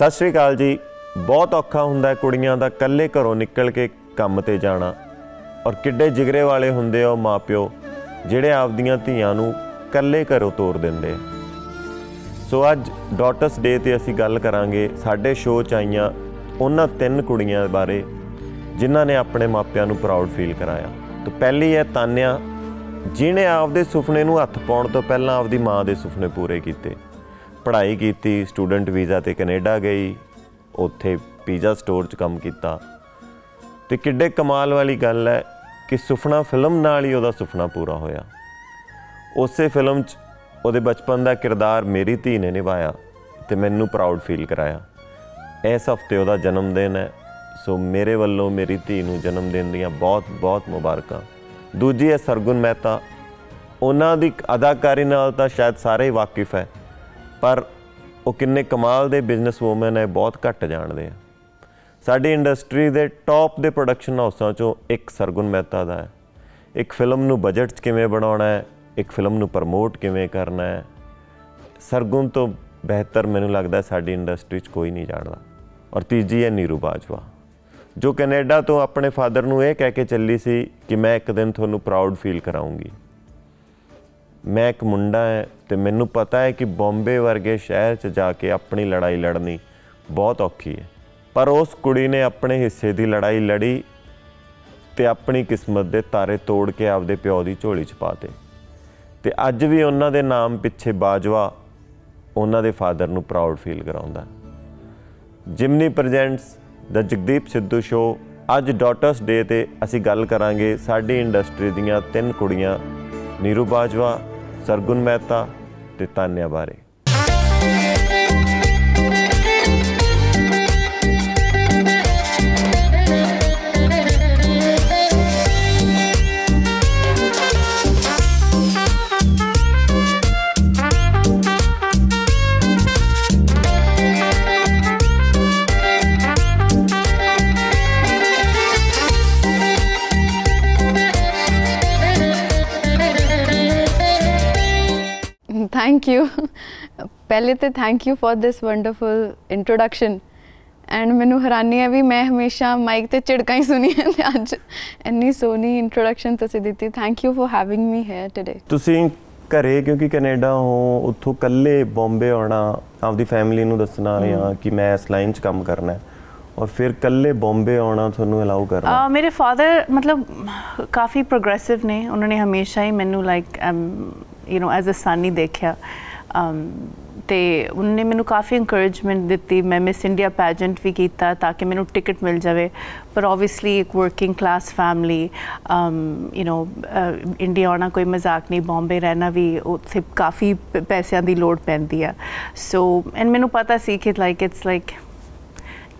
ਸਤਿ ਸ਼੍ਰੀ ਅਕਾਲ ਜੀ ਬਹੁਤ ਔਖਾ ਹੁੰਦਾ ਕੁੜੀਆਂ ਦਾ ਇਕੱਲੇ ਘਰੋਂ ਨਿਕਲ ਕੇ ਕੰਮ ਤੇ ਜਾਣਾ ਔਰ ਕਿੱਡੇ ਜਿਗਰੇ ਵਾਲੇ ਹੁੰਦੇ ਆ ਮਾਪਿਓ ਜਿਹੜੇ ਆਪਦੀਆਂ ਧੀਆਂ ਨੂੰ ਇਕੱਲੇ ਘਰੋਂ ਤੋਰ ਦਿੰਦੇ ਸੋ ਅੱਜ ਡਾਟਰਸ ਡੇ ਤੇ ਅਸੀਂ ਗੱਲ ਕਰਾਂਗੇ ਸਾਡੇ ਸ਼ੋਅ ਚ ਆਈਆਂ ਉਹਨਾਂ ਤਿੰਨ ਕੁੜੀਆਂ ਬਾਰੇ ਜਿਨ੍ਹਾਂ ਨੇ ਆਪਣੇ ਮਾਪਿਆਂ ਨੂੰ ਪ੍ਰਾਊਡ ਫੀਲ ਕਰਾਇਆ ਤਾਂ ਪਹਿਲੀ ਹੈ ਤਾਨਿਆ ਜਿਨੇ ਆਪਦੇ ਸੁਪਨੇ ਨੂੰ ਹੱਥ ਪਾਉਣ ਤੋਂ ਪਹਿਲਾਂ ਆਪਦੀ ਮਾਂ ਦੇ ਸੁਪਨੇ ਪੂਰੇ ਕੀਤੇ ਪੜ੍ਹਾਈ ਕੀਤੀ ਸਟੂਡੈਂਟ ਵੀਜ਼ਾ ਤੇ ਕੈਨੇਡਾ ਗਈ ਉੱਥੇ ਪੀਜ਼ਾ ਸਟੋਰ 'ਚ ਕੰਮ ਕੀਤਾ ਤੇ ਕਿੱਡੇ ਕਮਾਲ ਵਾਲੀ ਗੱਲ ਹੈ ਕਿ ਸੁਪਨਾ ਫਿਲਮ ਨਾਲ ਹੀ ਉਹਦਾ ਸੁਪਨਾ ਪੂਰਾ ਹੋਇਆ ਉਸੇ ਫਿਲਮ 'ਚ ਉਹਦੇ ਬਚਪਨ ਦਾ ਕਿਰਦਾਰ ਮੇਰੀ ਧੀ ਨੇ ਨਿਭਾਇਆ ਤੇ ਮੈਨੂੰ ਪ੍ਰਾਊਡ ਫੀਲ ਕਰਾਇਆ ਇਸ ਹਫਤੇ ਉਹਦਾ ਜਨਮ ਦਿਨ ਹੈ ਸੋ ਮੇਰੇ ਵੱਲੋਂ ਮੇਰੀ ਧੀ ਨੂੰ ਜਨਮ ਦਿਨ ਦੀਆਂ ਬਹੁਤ-ਬਹੁਤ ਮੁਬਾਰਕਾਂ ਦੂਜੀ ਹੈ ਸਰਗੁਣ ਮਹਿਤਾ ਉਹਨਾਂ ਦੀ ਅਦਾਕਾਰੀ ਨਾਲ ਤਾਂ ਸ਼ਾਇਦ ਸਾਰੇ ਹੀ ਵਾਕਿਫ ਹੈ ਪਰ ਉਹ ਕਿੰਨੇ ਕਮਾਲ ਦੇ ਬਿਜ਼ਨਸ ਔਮਨ ਹੈ ਬਹੁਤ ਘੱਟ ਜਾਣਦੇ ਆ ਸਾਡੀ ਇੰਡਸਟਰੀ ਦੇ ਟੌਪ ਦੇ ਪ੍ਰੋਡਕਸ਼ਨ ਹਾਊਸਾਂ ਚੋਂ ਇੱਕ ਸਰਗੁਣ ਮਹਿਤਾ ਦਾ ਹੈ ਇੱਕ ਫਿਲਮ ਨੂੰ ਬਜਟ 'ਚ ਕਿਵੇਂ ਬਣਾਉਣਾ ਹੈ ਇੱਕ ਫਿਲਮ ਨੂੰ ਪ੍ਰਮੋਟ ਕਿਵੇਂ ਕਰਨਾ ਹੈ ਸਰਗੁਣ ਤੋਂ ਬਿਹਤਰ ਮੈਨੂੰ ਲੱਗਦਾ ਸਾਡੀ ਇੰਡਸਟਰੀ 'ਚ ਕੋਈ ਨਹੀਂ ਜਾਣਦਾ ਔਰ ਤੀਜੀ ਹੈ ਨੀਰੂ ਬਾਜਵਾ ਜੋ ਕੈਨੇਡਾ ਤੋਂ ਆਪਣੇ ਫਾਦਰ ਨੂੰ ਇਹ ਕਹਿ ਕੇ ਚੱਲੀ ਸੀ ਕਿ ਮੈਂ ਇੱਕ ਦਿਨ ਤੁਹਾਨੂੰ ਪ੍ਰਾਊਡ ਫੀਲ ਕਰਾਉਂਗੀ ਮੈਂ ਇੱਕ ਮੁੰਡਾ ਹਾਂ ਤੇ ਮੈਨੂੰ ਪਤਾ ਹੈ ਕਿ ਬੰਬੇ ਵਰਗੇ ਸ਼ਹਿਰ 'ਚ ਜਾ ਕੇ ਆਪਣੀ ਲੜਾਈ ਲੜਨੀ ਬਹੁਤ ਔਖੀ ਹੈ ਪਰ ਉਸ ਕੁੜੀ ਨੇ ਆਪਣੇ ਹਿੱਸੇ ਦੀ ਲੜਾਈ ਲੜੀ ਤੇ ਆਪਣੀ ਕਿਸਮਤ ਦੇ ਤਾਰੇ ਤੋੜ ਕੇ ਆਪਦੇ ਪਿਓ ਦੀ ਝੋਲੀ 'ਚ ਪਾਤੇ ਤੇ ਅੱਜ ਵੀ ਉਹਨਾਂ ਦੇ ਨਾਮ ਪਿੱਛੇ ਬਾਜਵਾ ਉਹਨਾਂ ਦੇ ਫਾਦਰ ਨੂੰ ਪ੍ਰਾਊਡ ਫੀਲ ਕਰਾਉਂਦਾ ਜਿਮਨੀ ਪ੍ਰੈਜ਼ੈਂਟਸ ਦਾ ਜਗਦੀਪ ਸਿੱਧੂ ਸ਼ੋ ਅੱਜ ਡਾਟਰਸ ਡੇ ਤੇ ਅਸੀਂ ਗੱਲ ਕਰਾਂਗੇ ਸਾਡੀ ਇੰਡਸਟਰੀ ਦੀਆਂ ਤਿੰਨ ਕੁੜੀਆਂ ਨੀਰੂ ਬਾਜਵਾ ਸਰਗੁਣ ਮਹਿਤਾ ਤੇ ਤਾਨਿਆ ਬਾਰੇ ਥੈਂਕ ਯੂ ਪਹਿਲੇ ਤੇ thank you for this wonderful introduction and ਮੈਨੂੰ ਹੈਰਾਨੀ ਹੈ ਵੀ ਮੈਂ ਹਮੇਸ਼ਾ ਮਾਈਕ ਤੇ ਝਿੜਕਾਂ ਹੀ ਸੁਣੀ ਹੈ ਤੇ ਅੱਜ ਇੰਨੀ ਸੋਹਣੀ ਇੰਟਰੋਡਕਸ਼ਨ ਤੁਸੀਂ ਦਿੱਤੀ thank you for having me here today ਤੁਸੀਂ ਘਰੇ ਕਿਉਂਕਿ ਕੈਨੇਡਾ ਹੋ ਉੱਥੋਂ ਕੱਲੇ ਬੰਬੇ ਆਉਣਾ ਆਪਦੀ ਫੈਮਿਲੀ ਨੂੰ ਦੱਸਣਾ ਜਾਂ ਕਿ ਮੈਂ ਇਸ ਲਾਈਨ 'ਚ ਕੰਮ ਕਰਨਾ ਹੈ ਔਰ ਫਿਰ ਕੱਲੇ ਬੰਬੇ ਆਉਣਾ ਤੁਹਾਨੂੰ ਅਲਾਉ ਕਰਨਾ ਮੇਰੇ ਫਾਦਰ ਮਤਲਬ ਕਾਫੀ ਪ੍ਰੋਗਰੈਸਿਵ ਨੇ ਉਹਨਾਂ ਨੇ ਹਮੇਸ਼ਾ ਹੀ ਮੈਨੂੰ like you know as a son ਹੀ ਦੇਖਿਆ ਤੇ ਉਹਨੇ ਮੈਨੂੰ ਕਾਫੀ ਇਨਕਰੇਜਮੈਂਟ ਦਿੱਤੀ ਮੈਂ ਮਿਸ ਇੰਡੀਆ ਪੈਜੈਂਟ ਵੀ ਕੀਤਾ ਤਾਂ ਕਿ ਮੈਨੂੰ ਟਿਕਟ ਮਿਲ ਜਾਵੇ ਪਰ ਆਬਵੀਅਸਲੀ ਇੱਕ working class family you know India ਆਉਣਾ ਕੋਈ ਮਜ਼ਾਕ ਨਹੀਂ ਬੰਬੇ ਰਹਿਣਾ ਵੀ ਉੱਥੇ ਕਾਫੀ ਪੈਸਿਆਂ ਦੀ ਲੋੜ ਪੈਂਦੀ ਆ ਸੋ ਐਂਡ ਮੈਨੂੰ ਪਤਾ ਸੀ ਕਿ ਲਾਈਕ ਇਟਸ ਲਾਈਕ